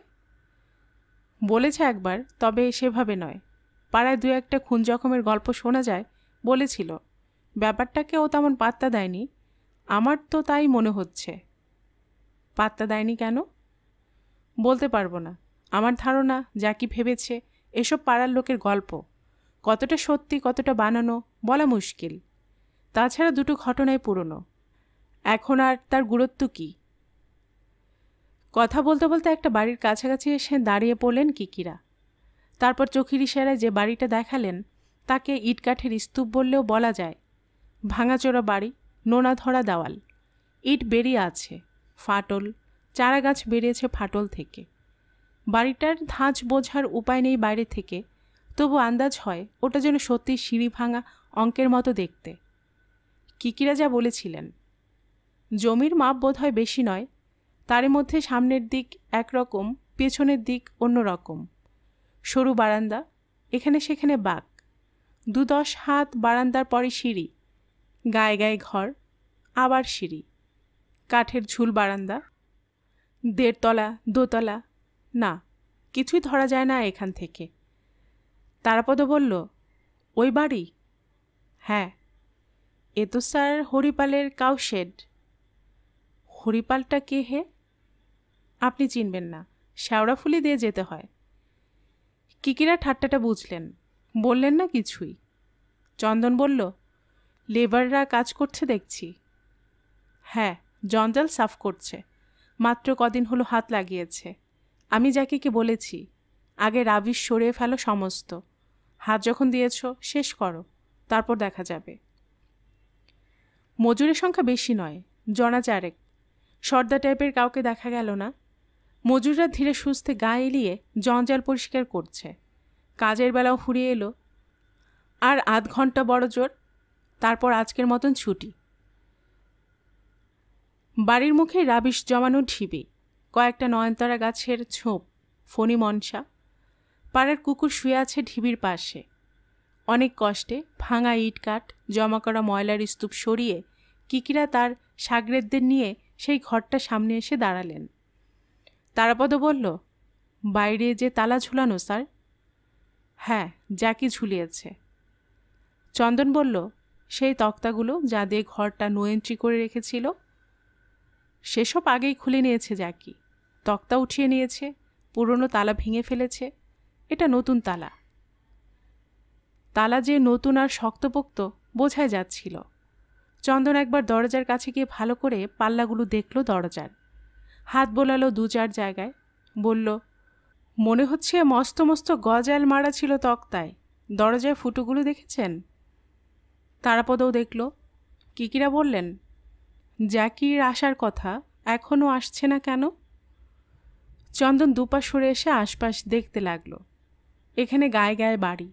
বলেছে একবার তবে সেভাবে নয় পাড়ায় দু একটা খুন জখমের গল্প শোনা যায় বলেছিল ব্যাপারটাকে ও তেমন পাত্তা দেয়নি আমার তো তাই মনে হচ্ছে পাত্তা দেয়নি কেন বলতে পারবো না আমার ধারণা যা কি ভেবেছে এসব পাড়ার লোকের গল্প কতটা সত্যি কতটা বানানো বলা মুশকিল তাছাড়া দুটো ঘটনায় পুরনো এখন আর তার গুরুত্ব কী কথা বলতে বলতে একটা বাড়ির কাছাকাছি এসে দাঁড়িয়ে পড়লেন কিকিরা তারপর চোখির ইশারায় যে বাড়িটা দেখালেন তাকে ইটকাঠের স্তূপ বললেও বলা যায় ভাঙাচোরা বাড়ি নোনা ধরা দেওয়াল ইট বেরিয়ে আছে ফাটল চারা গাছ বেরিয়েছে ফাটল থেকে বাড়িটার ধাঁচ বোঝার উপায় নেই বাইরে থেকে তবু আন্দাজ হয় ওটা যেন সত্যি সিঁড়ি ভাঙা অঙ্কের মতো দেখতে কিকিরা যা বলেছিলেন জমির মাপ বোধ হয় বেশি নয় তার মধ্যে সামনের দিক একরকম পেছনের দিক অন্য রকম সরু বারান্দা এখানে সেখানে বাঘ দু দশ হাত বারান্দার পরে সিঁড়ি গায়ে গায়ে ঘর আবার সিঁড়ি কাঠের ঝুল বারান্দা দেড়তলা দোতলা না কিছুই ধরা যায় না এখান থেকে তারাপদ বলল ওই বাড়ি হ্যাঁ এ তো স্যার হরিপালের কাউশেড হরিপালটা কে হে আপনি চিনবেন না শ্যাওড়াফুলি দিয়ে যেতে হয় কিকিরা ঠাট্টাটা বুঝলেন বললেন না কিছুই চন্দন বলল লেবাররা কাজ করছে দেখছি হ্যাঁ জঞ্জাল সাফ করছে মাত্র কদিন হলো হাত লাগিয়েছে আমি যাকে কি বলেছি আগে রাবিশ সরিয়ে ফেলো সমস্ত হাত যখন দিয়েছ শেষ করো তারপর দেখা যাবে মজুরের সংখ্যা বেশি নয় জনা চারেক সর্দা টাইপের কাউকে দেখা গেল না মজুররা ধীরে সুস্থে গা এলিয়ে জঞ্জাল পরিষ্কার করছে কাজের বেলাও ফুরিয়ে এলো আর আধ ঘন্টা বড় জোর তারপর আজকের মতন ছুটি বাড়ির মুখে রাবিশ জমানো ঢিবি কয়েকটা নয়নতারা গাছের ছোপ ফণি মনসা পাড়ার কুকুর শুয়ে আছে ঢিবির পাশে অনেক কষ্টে ভাঙা ইট কাঠ জমা করা ময়লার স্তূপ সরিয়ে কিকিরা তার সাগরেদদের নিয়ে সেই ঘরটা সামনে এসে দাঁড়ালেন তারাপদ বলল বাইরে যে তালা ঝুলানো স্যার হ্যাঁ কি ঝুলিয়েছে চন্দন বলল সেই তক্তাগুলো যা দিয়ে ঘরটা নো এন্ট্রি করে রেখেছিল সেসব আগেই খুলে নিয়েছে জ্যাকি তক্তা উঠিয়ে নিয়েছে পুরনো তালা ভেঙে ফেলেছে এটা নতুন তালা তালা যে নতুন আর শক্তপোক্ত বোঝাই যাচ্ছিল চন্দন একবার দরজার কাছে গিয়ে ভালো করে পাল্লাগুলো দেখল দরজার হাত বোলালো দু চার জায়গায় বলল মনে হচ্ছে মস্ত মস্ত গজাল মারা ছিল তক্তায় দরজায় ফুটোগুলো দেখেছেন তারাপদও দেখল কিকিরা বললেন জ্যাকির আসার কথা এখনও আসছে না কেন চন্দন দুপা সরে এসে আশপাশ দেখতে লাগলো এখানে গায়ে গায়ে বাড়ি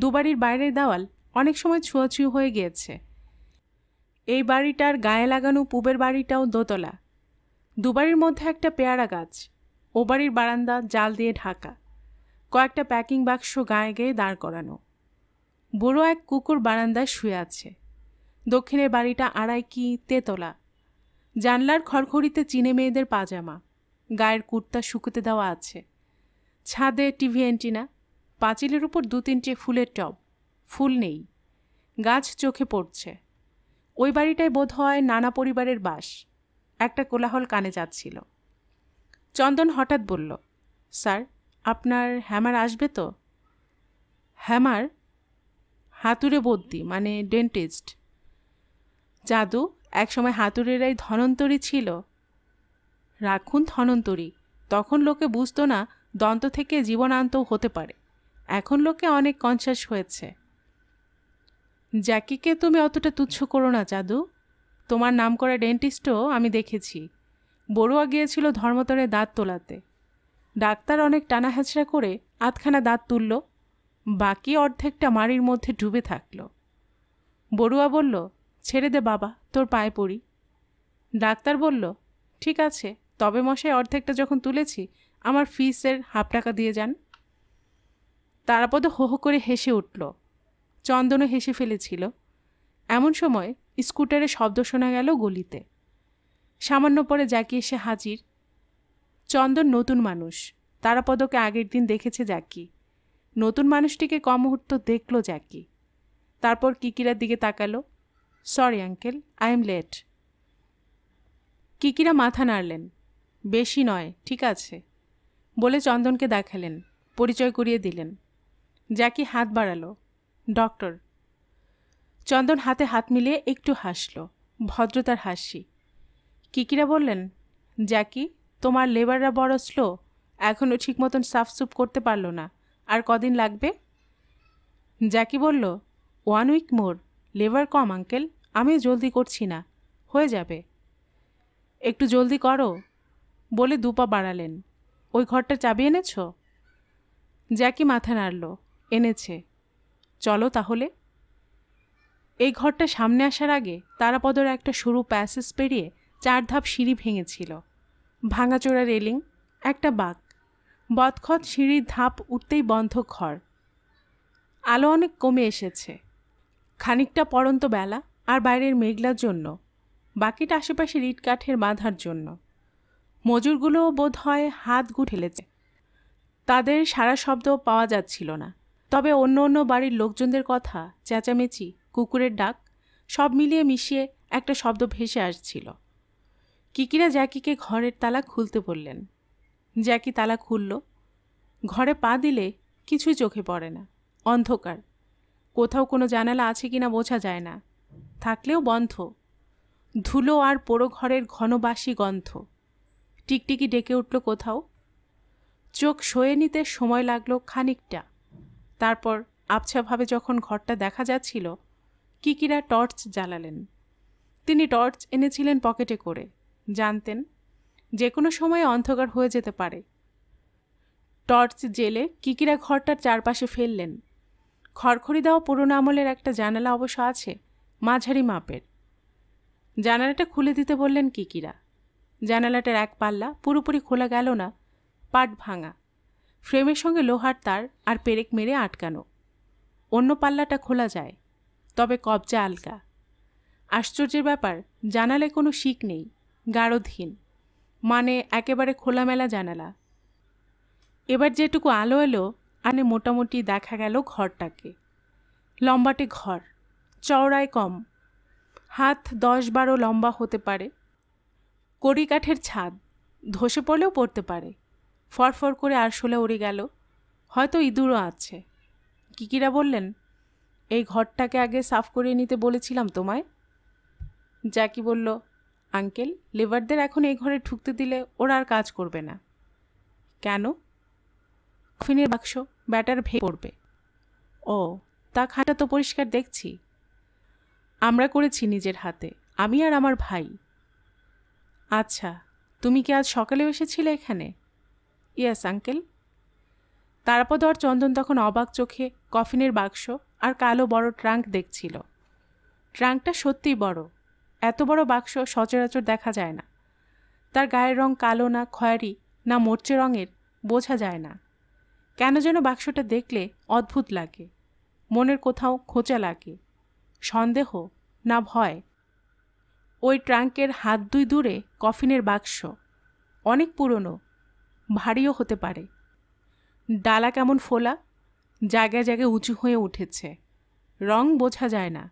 দুবাড়ির বাইরের দেওয়াল অনেক সময় ছুঁয়াছুঁয়ি হয়ে গিয়েছে এই বাড়িটার গায়ে লাগানো পুবের বাড়িটাও দোতলা দুবাড়ির মধ্যে একটা পেয়ারা গাছ ও বাড়ির বারান্দা জাল দিয়ে ঢাকা কয়েকটা প্যাকিং বাক্স গায়ে গেয়ে দাঁড় করানো বুড়ো এক কুকুর বারান্দায় শুয়ে আছে দক্ষিণের বাড়িটা আড়াই কি তেতলা জানলার খড়খড়িতে চিনে মেয়েদের পাজামা গায়ের কুর্তা শুকোতে দেওয়া আছে ছাদে টিভি অ্যান্টিনা পাঁচিলের উপর দু তিনটে ফুলের টব ফুল নেই গাছ চোখে পড়ছে ওই বাড়িটায় বোধ হয় নানা পরিবারের বাস একটা কোলাহল কানে যাচ্ছিল চন্দন হঠাৎ বলল স্যার আপনার হ্যামার আসবে তো হ্যামার হাতুড়ে বদ্যি মানে ডেন্টিস্ট জাদু একসময় হাতুড়েরাই ধনন্তরী ছিল রাখুন ধনন্তরি তখন লোকে বুঝতো না দন্ত থেকে জীবনান্ত হতে পারে এখন লোকে অনেক কনসাস হয়েছে জ্যাকিকে তুমি অতটা তুচ্ছ করো না জাদু তোমার নাম করা ডেন্টিস্টও আমি দেখেছি বড়ুয়া গিয়েছিল ধর্মতরে দাঁত তোলাতে ডাক্তার অনেক টানা করে আধখানা দাঁত তুলল বাকি অর্ধেকটা মাড়ির মধ্যে ডুবে থাকল বড়ুয়া বলল ছেড়ে দে বাবা তোর পায়ে পড়ি ডাক্তার বলল ঠিক আছে তবে মশাই অর্ধেকটা যখন তুলেছি আমার ফিসের হাফ টাকা দিয়ে যান তারাপদ হো হো করে হেসে উঠল চন্দনও হেসে ফেলেছিল এমন সময় স্কুটারে শব্দ শোনা গেল গলিতে সামান্য পরে জাকি এসে হাজির চন্দন নতুন মানুষ তারাপদকে আগের দিন দেখেছে জাকি নতুন মানুষটিকে কম মুহূর্ত দেখল জাকি তারপর কিকিরার দিকে তাকালো sorry uncle I am late Kikira মাথা নাড়লেন বেশি নয় ঠিক আছে বলে চন্দনকে দেখালেন পরিচয় করিয়ে দিলেন জ্যাকি হাত বাড়ালো ডক্টর চন্দন হাতে হাত মিলিয়ে একটু হাসল ভদ্রতার হাসি কিকিরা বললেন জ্যাকি তোমার লেবাররা বড় স্লো এখনও ঠিক মতন সাফসুপ করতে পারলো না আর কদিন লাগবে জ্যাকি বলল ওয়ান উইক মোর লেবার কম আঙ্কেল আমি জলদি করছি না হয়ে যাবে একটু জলদি করো বলে দুপা বাড়ালেন ওই ঘরটা চাবি এনেছ জ্যাকি মাথা নাড়ল এনেছে চলো তাহলে এই ঘরটা সামনে আসার আগে তারাপদর একটা সরু প্যাসেজ পেরিয়ে চার ধাপ সিঁড়ি ভেঙেছিল ভাঙাচোরা রেলিং একটা বাঘ বদখত সিঁড়ির ধাপ উঠতেই বন্ধ ঘর আলো অনেক কমে এসেছে খানিকটা পরন্ত বেলা আর বাইরের মেঘলার জন্য বাকিটা আশেপাশে ইট কাঠের বাঁধার জন্য মজুরগুলোও বোধ হয় হাত গুঠেলেছে তাদের সারা শব্দ পাওয়া যাচ্ছিল না তবে অন্য অন্য বাড়ির লোকজনদের কথা চেঁচামেচি কুকুরের ডাক সব মিলিয়ে মিশিয়ে একটা শব্দ ভেসে আসছিল কিকিরা জ্যাকিকে ঘরের তালা খুলতে বললেন জ্যাকি তালা খুলল ঘরে পা দিলে কিছুই চোখে পড়ে না অন্ধকার কোথাও কোনো জানালা আছে কি না বোঝা যায় না থাকলেও বন্ধ ধুলো আর পোড়ো ঘরের ঘনবাসী গন্ধ টিকটিকি ডেকে উঠল কোথাও চোখ সয়ে নিতে সময় লাগলো খানিকটা তারপর আবছাভাবে যখন ঘরটা দেখা যাচ্ছিল কিকিরা টর্চ জ্বালালেন তিনি টর্চ এনেছিলেন পকেটে করে জানতেন যে কোনো সময়ে অন্ধকার হয়ে যেতে পারে টর্চ জেলে কিকিরা ঘরটার চারপাশে ফেললেন খড়খড়ি দেওয়া পুরোনো আমলের একটা জানালা অবশ্য আছে মাঝারি মাপের জানালাটা খুলে দিতে বললেন কিকিরা জানালাটার এক পাল্লা পুরোপুরি খোলা গেল না পাট ভাঙা ফ্রেমের সঙ্গে লোহার তার আর পেরেক মেরে আটকানো অন্য পাল্লাটা খোলা যায় তবে কবজা আলগা আশ্চর্যের ব্যাপার জানালে কোনো শিক নেই গাঢ়ধীন মানে একেবারে খোলামেলা জানালা এবার যেটুকু আলো এলো আনে মোটামুটি দেখা গেল ঘরটাকে লম্বাটে ঘর চওড়ায় কম হাত দশ বারো লম্বা হতে পারে কড়ি কাঠের ছাদ ধসে পড়লেও পড়তে পারে ফরফর করে আরশোলা উড়ে গেল হয়তো ইঁদুরও আছে কিকিরা বললেন এই ঘরটাকে আগে সাফ করে নিতে বলেছিলাম তোমায় জ্যাকি বলল আঙ্কেল লেবারদের এখন এই ঘরে ঢুকতে দিলে ওরা আর কাজ করবে না কেন কফিনের বাক্স ব্যাটার ভেঙে পড়বে ও তা খাটা তো পরিষ্কার দেখছি আমরা করেছি নিজের হাতে আমি আর আমার ভাই আচ্ছা তুমি কি আজ সকালে এসেছিলে এখানে ইয়াস আঙ্কেল তারাপদর চন্দন তখন অবাক চোখে কফিনের বাক্স আর কালো বড় ট্রাঙ্ক দেখছিল ট্রাঙ্কটা সত্যিই বড় এত বড় বাক্স সচরাচর দেখা যায় না তার গায়ের রং কালো না খয়েরি না মরচে রঙের বোঝা যায় না কেন যেন বাক্সটা দেখলে অদ্ভুত লাগে মনের কোথাও খোঁচা লাগে সন্দেহ না ভয় ওই ট্রাঙ্কের হাত দুই দূরে কফিনের বাক্স অনেক পুরনো ভারীও হতে পারে ডালা কেমন ফোলা জায়গায় জায়গায় উঁচু হয়ে উঠেছে রং বোঝা যায় না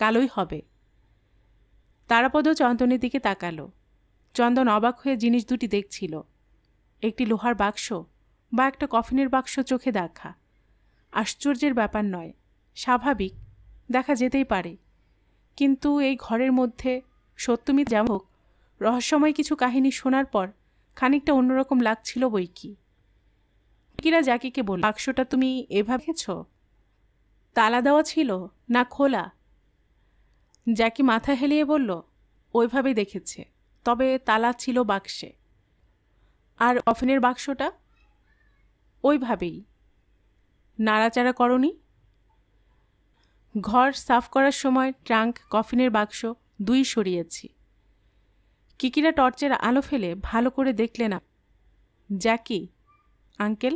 কালোই হবে তারাপদ চন্দনের দিকে তাকালো চন্দন অবাক হয়ে জিনিস দুটি দেখছিল একটি লোহার বাক্স বা একটা কফিনের বাক্স চোখে দেখা আশ্চর্যের ব্যাপার নয় স্বাভাবিক দেখা যেতেই পারে কিন্তু এই ঘরের মধ্যে সত্যমিত যেমন হোক রহস্যময় কিছু কাহিনী শোনার পর খানিকটা অন্যরকম লাগছিল বই কি কিরা কে বলল বাক্সটা তুমি এভাবে খেছ তালা দেওয়া ছিল না খোলা জ্যাকি মাথা হেলিয়ে বলল ওইভাবে দেখেছে তবে তালা ছিল বাক্সে আর অফেনের বাক্সটা ওইভাবেই নাড়াচাড়া করনি ঘর সাফ করার সময় ট্রাঙ্ক কফিনের বাক্স দুই সরিয়েছি কিকিরা টর্চের আলো ফেলে ভালো করে দেখলে না জ্যাকি আঙ্কেল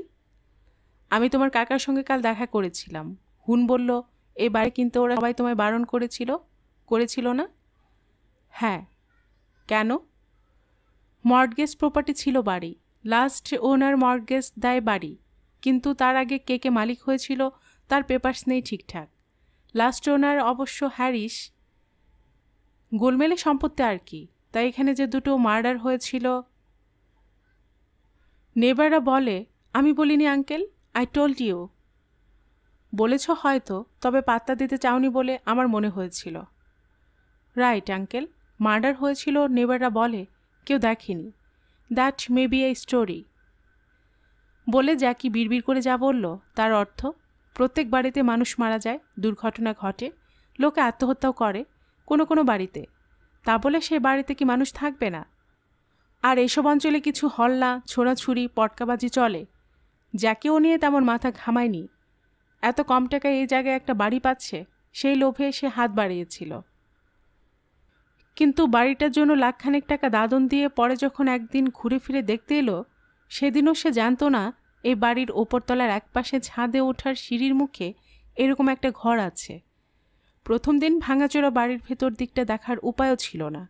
আমি তোমার কাকার সঙ্গে কাল দেখা করেছিলাম হুন বলল এই বাড়ি কিন্তু ওরা সবাই তোমায় বারণ করেছিল করেছিল না হ্যাঁ কেন মর্টগেজ প্রপার্টি ছিল বাড়ি লাস্ট ওনার মর্টগেজ দেয় বাড়ি কিন্তু তার আগে কে কে মালিক হয়েছিল তার পেপার্স নেই ঠিকঠাক লাস্ট ওনার অবশ্য হ্যারিস গোলমেলে সম্পত্তি আর কি তাই এখানে যে দুটো মার্ডার হয়েছিল নেবাররা বলে আমি বলিনি আঙ্কেল আই টোল্ড ইউ বলেছ হয়তো তবে পাত্তা দিতে চাওনি বলে আমার মনে হয়েছিল রাইট আঙ্কেল মার্ডার হয়েছিল নেবাররা বলে কেউ দেখেনি that may be a story বলে জ্যাকি বিড়বিড় করে যা বলল তার অর্থ প্রত্যেক বাড়িতে মানুষ মারা যায় দুর্ঘটনা ঘটে লোকে আত্মহত্যাও করে কোনো কোনো বাড়িতে তা বলে সে বাড়িতে কি মানুষ থাকবে না আর এসব অঞ্চলে কিছু হল্লা ছোঁড়াছুড়ি পটকাবাজি চলে যাকেও নিয়ে তেমন মাথা ঘামায়নি এত কম টাকায় এই জায়গায় একটা বাড়ি পাচ্ছে সেই লোভে সে হাত বাড়িয়েছিল কিন্তু বাড়িটার জন্য লাখখানেক টাকা দাদন দিয়ে পরে যখন একদিন ঘুরে ফিরে দেখতে এলো সেদিনও সে জানতো না এই বাড়ির ওপরতলার একপাশে ছাদে ওঠার সিঁড়ির মুখে এরকম একটা ঘর আছে প্রথম দিন ভাঙাচোরা বাড়ির ভেতর দিকটা দেখার উপায়ও ছিল না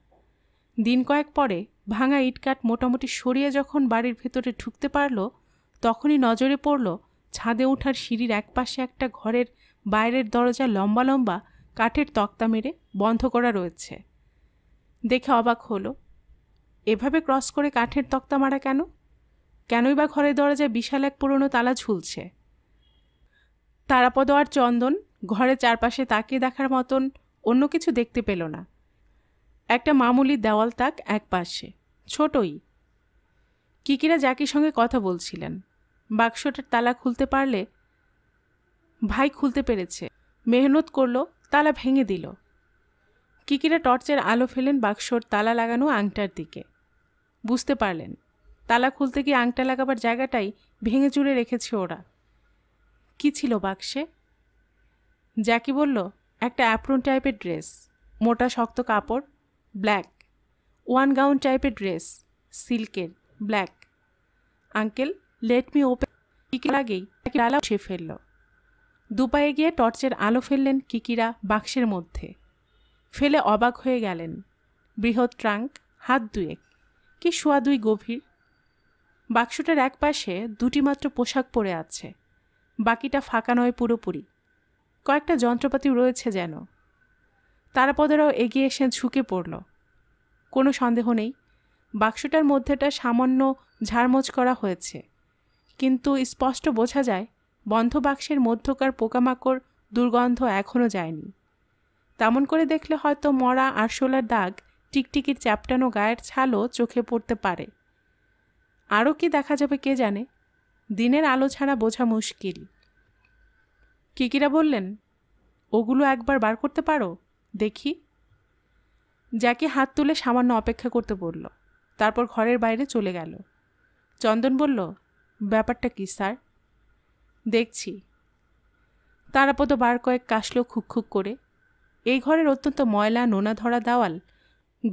দিন কয়েক পরে ভাঙা ইটকাট মোটামুটি সরিয়ে যখন বাড়ির ভেতরে ঢুকতে পারল তখনই নজরে পড়ল ছাদে ওঠার সিঁড়ির একপাশে একটা ঘরের বাইরের দরজা লম্বা লম্বা কাঠের তক্তা মেরে বন্ধ করা রয়েছে দেখে অবাক হলো এভাবে ক্রস করে কাঠের তক্তা মারা কেন কেনই বা ঘরের দরজায় বিশাল এক পুরনো তালা ঝুলছে তারাপদ আর চন্দন ঘরের চারপাশে তাকিয়ে দেখার মতন অন্য কিছু দেখতে পেল না একটা মামুলি দেওয়াল তাক এক পাশে ছোটই কিকিরা জাকির সঙ্গে কথা বলছিলেন বাক্সটার তালা খুলতে পারলে ভাই খুলতে পেরেছে মেহনত করল তালা ভেঙে দিল কিকিরা টর্চের আলো ফেলেন বাক্সর তালা লাগানো আংটার দিকে বুঝতে পারলেন তালা খুলতে গিয়ে আংটা লাগাবার জায়গাটাই ভেঙে চুড়ে রেখেছে ওরা কি ছিল বাক্সে জ্যাকি বলল একটা অ্যাপ্রন টাইপের ড্রেস মোটা শক্ত কাপড় ব্ল্যাক ওয়ান গাউন টাইপের ড্রেস সিল্কের black uncle let me open কিকির আগেই কিকির ডালা উঠে ফেলল দুপায়ে গিয়ে টর্চের আলো ফেললেন কিকিরা বাক্সের মধ্যে ফেলে অবাক হয়ে গেলেন বৃহৎ ট্রাঙ্ক হাত দুয়েক কি শোয়া দুই গভীর বাক্সটার এক পাশে দুটি মাত্র পোশাক পরে আছে বাকিটা ফাঁকা নয় পুরোপুরি কয়েকটা যন্ত্রপাতিও রয়েছে যেন তারাপদরাও এগিয়ে এসে ঝুঁকে পড়ল কোনো সন্দেহ নেই বাক্সটার মধ্যেটা সামান্য ঝাড়মোজ করা হয়েছে কিন্তু স্পষ্ট বোঝা যায় বন্ধ বাক্সের মধ্যকার পোকামাকড় দুর্গন্ধ এখনও যায়নি তেমন করে দেখলে হয়তো মরা আরশোলার দাগ টিকটিকির চ্যাপটানো গায়ের ছালও চোখে পড়তে পারে আরও কি দেখা যাবে কে জানে দিনের আলো ছাড়া বোঝা মুশকিল কিকিরা বললেন ওগুলো একবার বার করতে পারো দেখি যাকে হাত তুলে সামান্য অপেক্ষা করতে বলল তারপর ঘরের বাইরে চলে গেল চন্দন বলল ব্যাপারটা কি স্যার দেখছি তারাপদ বার কয়েক কাশল খুক করে এই ঘরের অত্যন্ত ময়লা নোনা ধরা দেওয়াল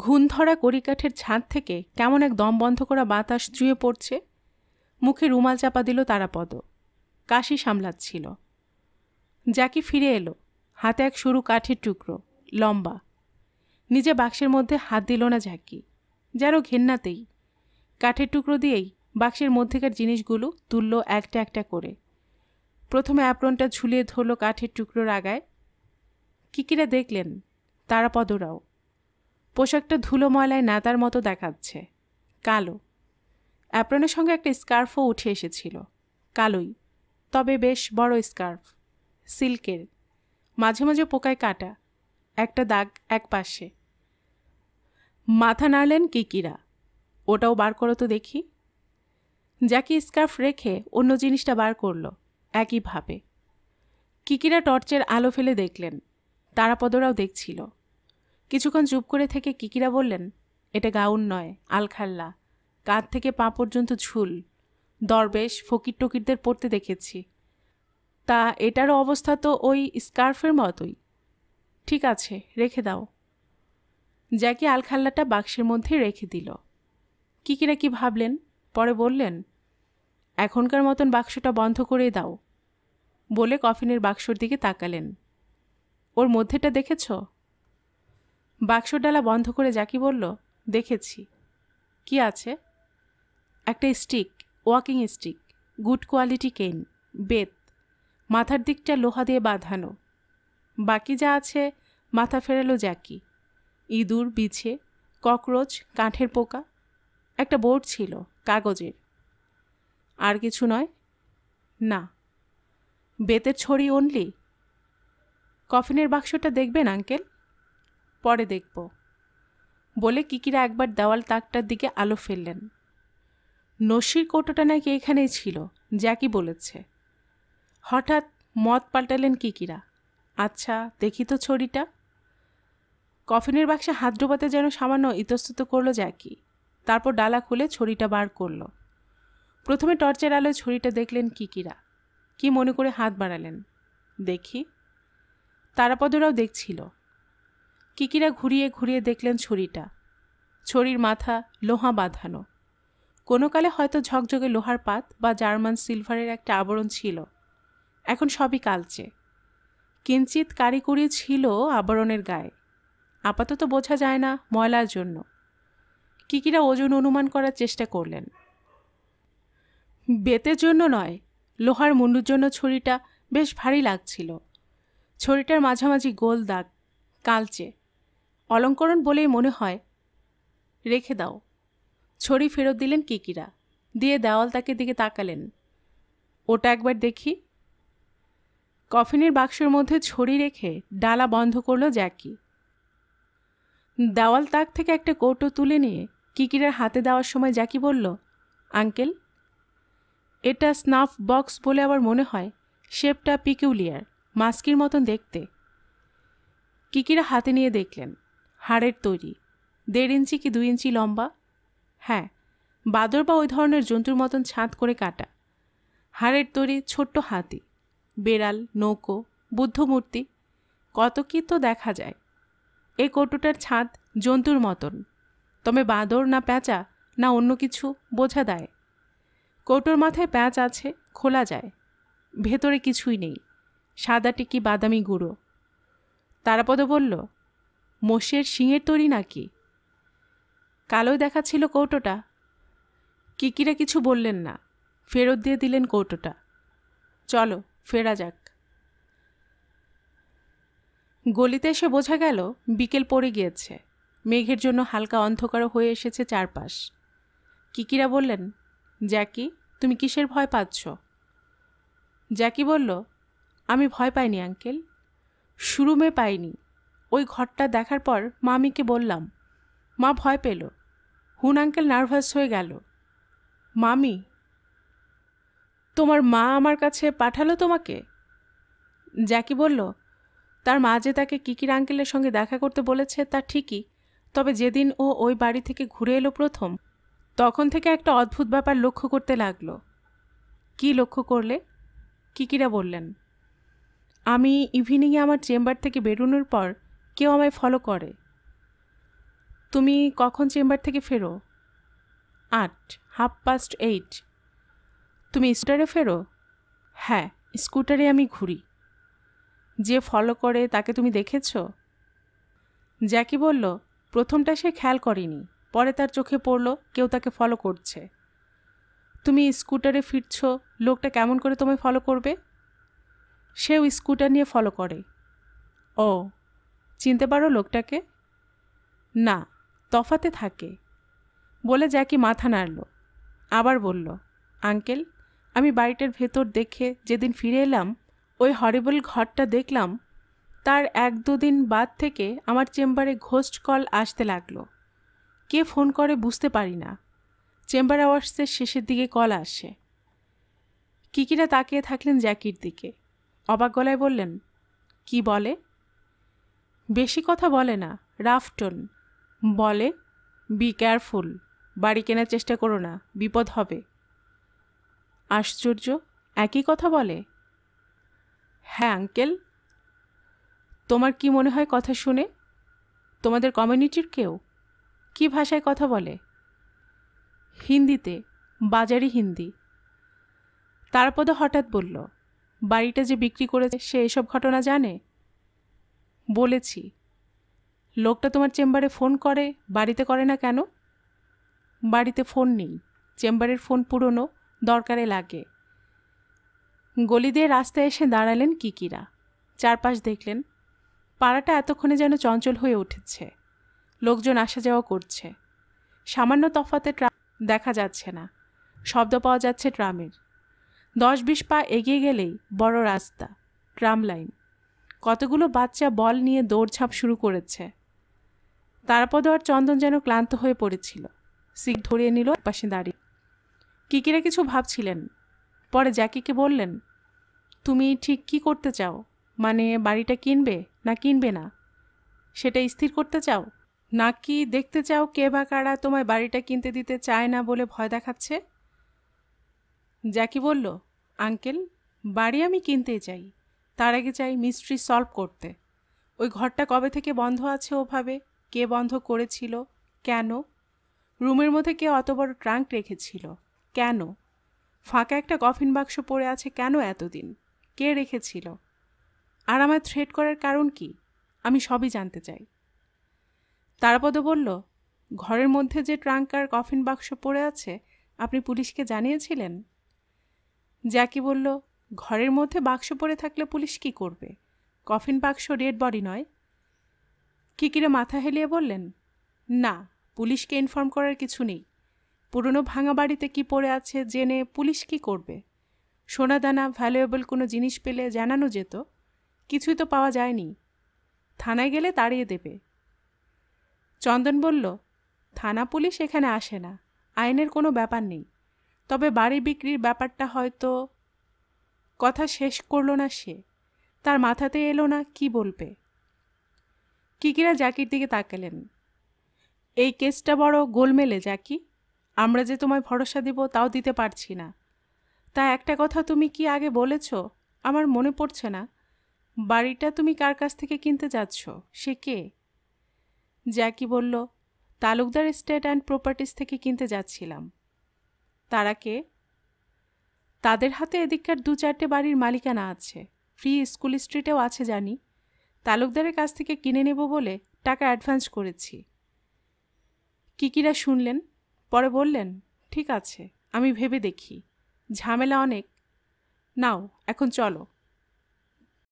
ঘুণ ধরা কড়িকাঠের ছাদ থেকে কেমন এক দম বন্ধ করা বাতাস চুয়ে পড়ছে মুখে রুমাল চাপা দিল তারাপদ কাশি সামলাচ্ছিল জ্যাকি ফিরে এলো হাতে এক সরু কাঠের টুকরো লম্বা নিজে বাক্সের মধ্যে হাত দিল না জ্যাকি যেন ঘেন্নাতেই কাঠের টুকরো দিয়েই বাক্সের মধ্যেকার জিনিসগুলো তুলল একটা একটা করে প্রথমে অ্যাপ্রনটা ঝুলিয়ে ধরল কাঠের টুকরোর আগায় কিকিরা দেখলেন তারাপদরাও পোশাকটা ধুলো ময়লায় নাতার মতো দেখাচ্ছে কালো অ্যাপ্রনের সঙ্গে একটা স্কার্ফও উঠে এসেছিল কালোই তবে বেশ বড় স্কার্ফ সিল্কের মাঝে মাঝে পোকায় কাটা একটা দাগ এক পাশে মাথা নাড়লেন কিকিরা ওটাও বার করো তো দেখি জ্যাকি স্কার্ফ রেখে অন্য জিনিসটা বার করল একইভাবে কিকিরা টর্চের আলো ফেলে দেখলেন তারাপদরাও দেখছিল কিছুক্ষণ চুপ করে থেকে কিকিরা বললেন এটা গাউন নয় আলখাল্লা কাঁধ থেকে পা পর্যন্ত ঝুল দরবেশ ফকির টকিরদের পড়তে দেখেছি তা এটারও অবস্থা তো ওই স্কার্ফের মতোই ঠিক আছে রেখে দাও জ্যাকি আলখাল্লাটা বাক্সের মধ্যে রেখে দিল কিকিরা কি ভাবলেন পরে বললেন এখনকার মতন বাক্সটা বন্ধ করে দাও বলে কফিনের বাক্সর দিকে তাকালেন ওর মধ্যেটা দেখেছ বাক্সর ডালা বন্ধ করে যাকি বলল দেখেছি কি আছে একটা stick walking stick good quality cane বেত মাথার দিকটা লোহা দিয়ে বাঁধানো বাকি যা আছে মাথা ফেরালো জ্যাকি ইঁদুর বিছে ককরোচ কাঠের পোকা একটা বোর্ড ছিল কাগজের আর কিছু নয় না বেতের ছড়ি অনলি কফিনের বাক্সটা দেখবেন আঙ্কেল পরে দেখব বলে কিকিরা একবার দেওয়াল তাকটার দিকে আলো ফেললেন নসির কোটোটা নাকি এখানেই ছিল জ্যাকি বলেছে হঠাৎ মত পাল্টালেন কিকিরা আচ্ছা দেখি তো ছড়িটা কফিনের বাক্সে হাত ডোবাতে যেন সামান্য ইতস্তত করলো জ্যাকি তারপর ডালা খুলে ছড়িটা বার করলো প্রথমে টর্চের আলোয় ছড়িটা দেখলেন কিকিরা কি মনে করে হাত বাড়ালেন দেখি তারাপদরাও দেখছিল কিকিরা ঘুরিয়ে ঘুরিয়ে দেখলেন ছড়িটা ছড়ির মাথা লোহা বাঁধানো কোনো কালে হয়তো ঝকঝকে লোহার পাত বা জার্মান সিলভারের একটা আবরণ ছিল এখন সবই কালচে কিঞ্চিত কারিকুরি ছিল আবরণের গায়ে আপাতত বোঝা যায় না ময়লার জন্য কিকিরা ওজন অনুমান করার চেষ্টা করলেন বেতের জন্য নয় লোহার মুন্ডুর জন্য ছুরিটা বেশ ভারী লাগছিল ছড়িটার মাঝামাঝি গোল দাগ কালচে অলঙ্করণ বলেই মনে হয় রেখে দাও ছড়ি ফেরত দিলেন কিকিরা দিয়ে দেওয়াল তাকে দিকে তাকালেন ওটা একবার দেখি কফিনের বাক্সের মধ্যে ছড়ি রেখে ডালা বন্ধ করল জ্যাকি দেওয়াল তাক থেকে একটা কৌটো তুলে নিয়ে কিকিরের হাতে দেওয়ার সময় জ্যাকি বলল আঙ্কেল এটা স্নাফ বক্স বলে আবার মনে হয় শেপটা পিকিউলিয়ার মাস্কির মতন দেখতে কিকিরা হাতে নিয়ে দেখলেন হাড়ের তৈরি দেড় ইঞ্চি কি দুই ইঞ্চি লম্বা হ্যাঁ বাদর বা ওই ধরনের জন্তুর মতন ছাঁদ করে কাটা হাড়ের তৈরি ছোট্ট হাতি বেড়াল নৌকো বুদ্ধমূর্তি কত কি তো দেখা যায় এ কটুটার ছাদ জন্তুর মতন তবে বাঁদর না প্যাঁচা না অন্য কিছু বোঝা দেয় কৌটোর মাথায় প্যাঁচ আছে খোলা যায় ভেতরে কিছুই নেই সাদা টিকি বাদামি গুঁড়ো তারাপদ বলল মোষের শিঙের তরি নাকি কালোই দেখাচ্ছিল কৌটোটা কিকিরা কিছু বললেন না ফেরত দিয়ে দিলেন কৌটোটা চলো ফেরা যাক গলিতে এসে বোঝা গেল বিকেল পড়ে গিয়েছে মেঘের জন্য হালকা অন্ধকারও হয়ে এসেছে চারপাশ কিকিরা বললেন জ্যাকি তুমি কিসের ভয় পাচ্ছ জ্যাকি বলল আমি ভয় পাইনি আঙ্কেল শুরুমে পাইনি ওই ঘরটা দেখার পর মামিকে বললাম মা ভয় পেল হুন আঙ্কেল নার্ভাস হয়ে গেল মামি তোমার মা আমার কাছে পাঠালো তোমাকে জ্যাকি বলল তার মা যে তাকে কিকির আঙ্কেলের সঙ্গে দেখা করতে বলেছে তা ঠিকই তবে যেদিন ও ওই বাড়ি থেকে ঘুরে এলো প্রথম তখন থেকে একটা অদ্ভুত ব্যাপার লক্ষ্য করতে লাগলো কি লক্ষ্য করলে কিকিরা বললেন আমি ইভিনিংয়ে আমার চেম্বার থেকে বেরোনোর পর কেউ আমায় ফলো করে তুমি কখন চেম্বার থেকে ফেরো আট হাফ পাস্ট এইট তুমি স্কুটারে ফেরো হ্যাঁ স্কুটারে আমি ঘুরি যে ফলো করে তাকে তুমি দেখেছ জ্যাকি বলল প্রথমটা সে খেয়াল করেনি পরে তার চোখে পড়ল কেউ তাকে ফলো করছে তুমি স্কুটারে ফিরছ লোকটা কেমন করে তোমায় ফলো করবে সেও স্কুটার নিয়ে ফলো করে ও চিনতে পারো লোকটাকে না তফাতে থাকে বলে জ্যাকি মাথা নাড়ল আবার বলল আঙ্কেল আমি বাড়িটার ভেতর দেখে যেদিন ফিরে এলাম ওই হরিবল ঘরটা দেখলাম তার এক দুদিন বাদ থেকে আমার চেম্বারে ঘোস্ট কল আসতে লাগলো কে ফোন করে বুঝতে পারি না চেম্বার আওয়ার্সের শেষের দিকে কল আসে কিকিরা তাকিয়ে থাকলেন জ্যাকির দিকে অবাক গলায় বললেন কি বলে বেশি কথা বলে না রাফটন বলে বি কেয়ারফুল বাড়ি কেনার চেষ্টা করো না বিপদ হবে আশ্চর্য একই কথা বলে হ্যাঁ আঙ্কেল তোমার কি মনে হয় কথা শুনে তোমাদের কমিউনিটির কেউ কি ভাষায় কথা বলে হিন্দিতে বাজারি হিন্দি তারপদে হঠাৎ বলল বাড়িটা যে বিক্রি করেছে সে এসব ঘটনা জানে বলেছি লোকটা তোমার চেম্বারে ফোন করে বাড়িতে করে না কেন বাড়িতে ফোন নেই চেম্বারের ফোন পুরনো দরকারে লাগে গলি দিয়ে রাস্তায় এসে দাঁড়ালেন কিকিরা চারপাশ দেখলেন পাড়াটা এতক্ষণে যেন চঞ্চল হয়ে উঠেছে লোকজন আসা যাওয়া করছে সামান্য তফাতে ট্রাম দেখা যাচ্ছে না শব্দ পাওয়া যাচ্ছে ট্রামের দশ বিশ পা এগিয়ে গেলেই বড় রাস্তা ট্রাম লাইন কতগুলো বাচ্চা বল নিয়ে দৌড়ঝাঁপ শুরু করেছে তারপর আর চন্দন যেন ক্লান্ত হয়ে পড়েছিল সিক ধরিয়ে নিল পাশে দাঁড়িয়ে কিকিরা কিছু ভাবছিলেন পরে জ্যাকিকে বললেন তুমি ঠিক কি করতে চাও মানে বাড়িটা কিনবে না কিনবে না সেটা স্থির করতে চাও নাকি দেখতে চাও কে বা কারা তোমায় বাড়িটা কিনতে দিতে চায় না বলে ভয় দেখাচ্ছে জ্যাকি বলল আঙ্কেল বাড়ি আমি কিনতেই চাই তার আগে চাই মিস্ট্রি সলভ করতে ওই ঘরটা কবে থেকে বন্ধ আছে ওভাবে কে বন্ধ করেছিল কেন রুমের মধ্যে কে অত বড় ট্রাঙ্ক রেখেছিল কেন ফাঁকা একটা কফিন বাক্স পড়ে আছে কেন এতদিন কে রেখেছিল আর আমার থ্রেড করার কারণ কি আমি সবই জানতে চাই তারপদ বলল ঘরের মধ্যে যে ট্রাঙ্ক আর কফিন বাক্স পড়ে আছে আপনি পুলিশকে জানিয়েছিলেন জ্যাকি বলল ঘরের মধ্যে বাক্স পড়ে থাকলে পুলিশ কি করবে কফিন বাক্স ডেড বডি নয় কিকিরে মাথা হেলিয়ে বললেন না পুলিশকে ইনফর্ম করার কিছু নেই পুরনো ভাঙা বাড়িতে কী পড়ে আছে জেনে পুলিশ কি করবে সোনাদানা ভ্যালুয়েবল কোনো জিনিস পেলে জানানো যেত কিছুই তো পাওয়া যায়নি থানায় গেলে তাড়িয়ে দেবে চন্দন বলল থানা পুলিশ এখানে আসে না আইনের কোনো ব্যাপার নেই তবে বাড়ি বিক্রির ব্যাপারটা হয়তো কথা শেষ করল না সে তার মাথাতে এলো না কি বলবে কিকিরা জাকির দিকে তাকালেন এই কেসটা বড় গোলমেলে জাকি আমরা যে তোমায় ভরসা দিব তাও দিতে পারছি না তা একটা কথা তুমি কি আগে বলেছ আমার মনে পড়ছে না বাড়িটা তুমি কার কাছ থেকে কিনতে যাচ্ছ সে কে জ্যাকি বলল তালুকদার স্টেট অ্যান্ড প্রপার্টিস থেকে কিনতে যাচ্ছিলাম তারা কে তাদের হাতে এদিককার দু চারটে বাড়ির মালিকানা আছে ফ্রি স্কুল স্ট্রিটেও আছে জানি তালুকদারের কাছ থেকে কিনে নেব বলে টাকা অ্যাডভান্স করেছি কিকিরা শুনলেন পরে বললেন ঠিক আছে আমি ভেবে দেখি ঝামেলা অনেক নাও এখন চলো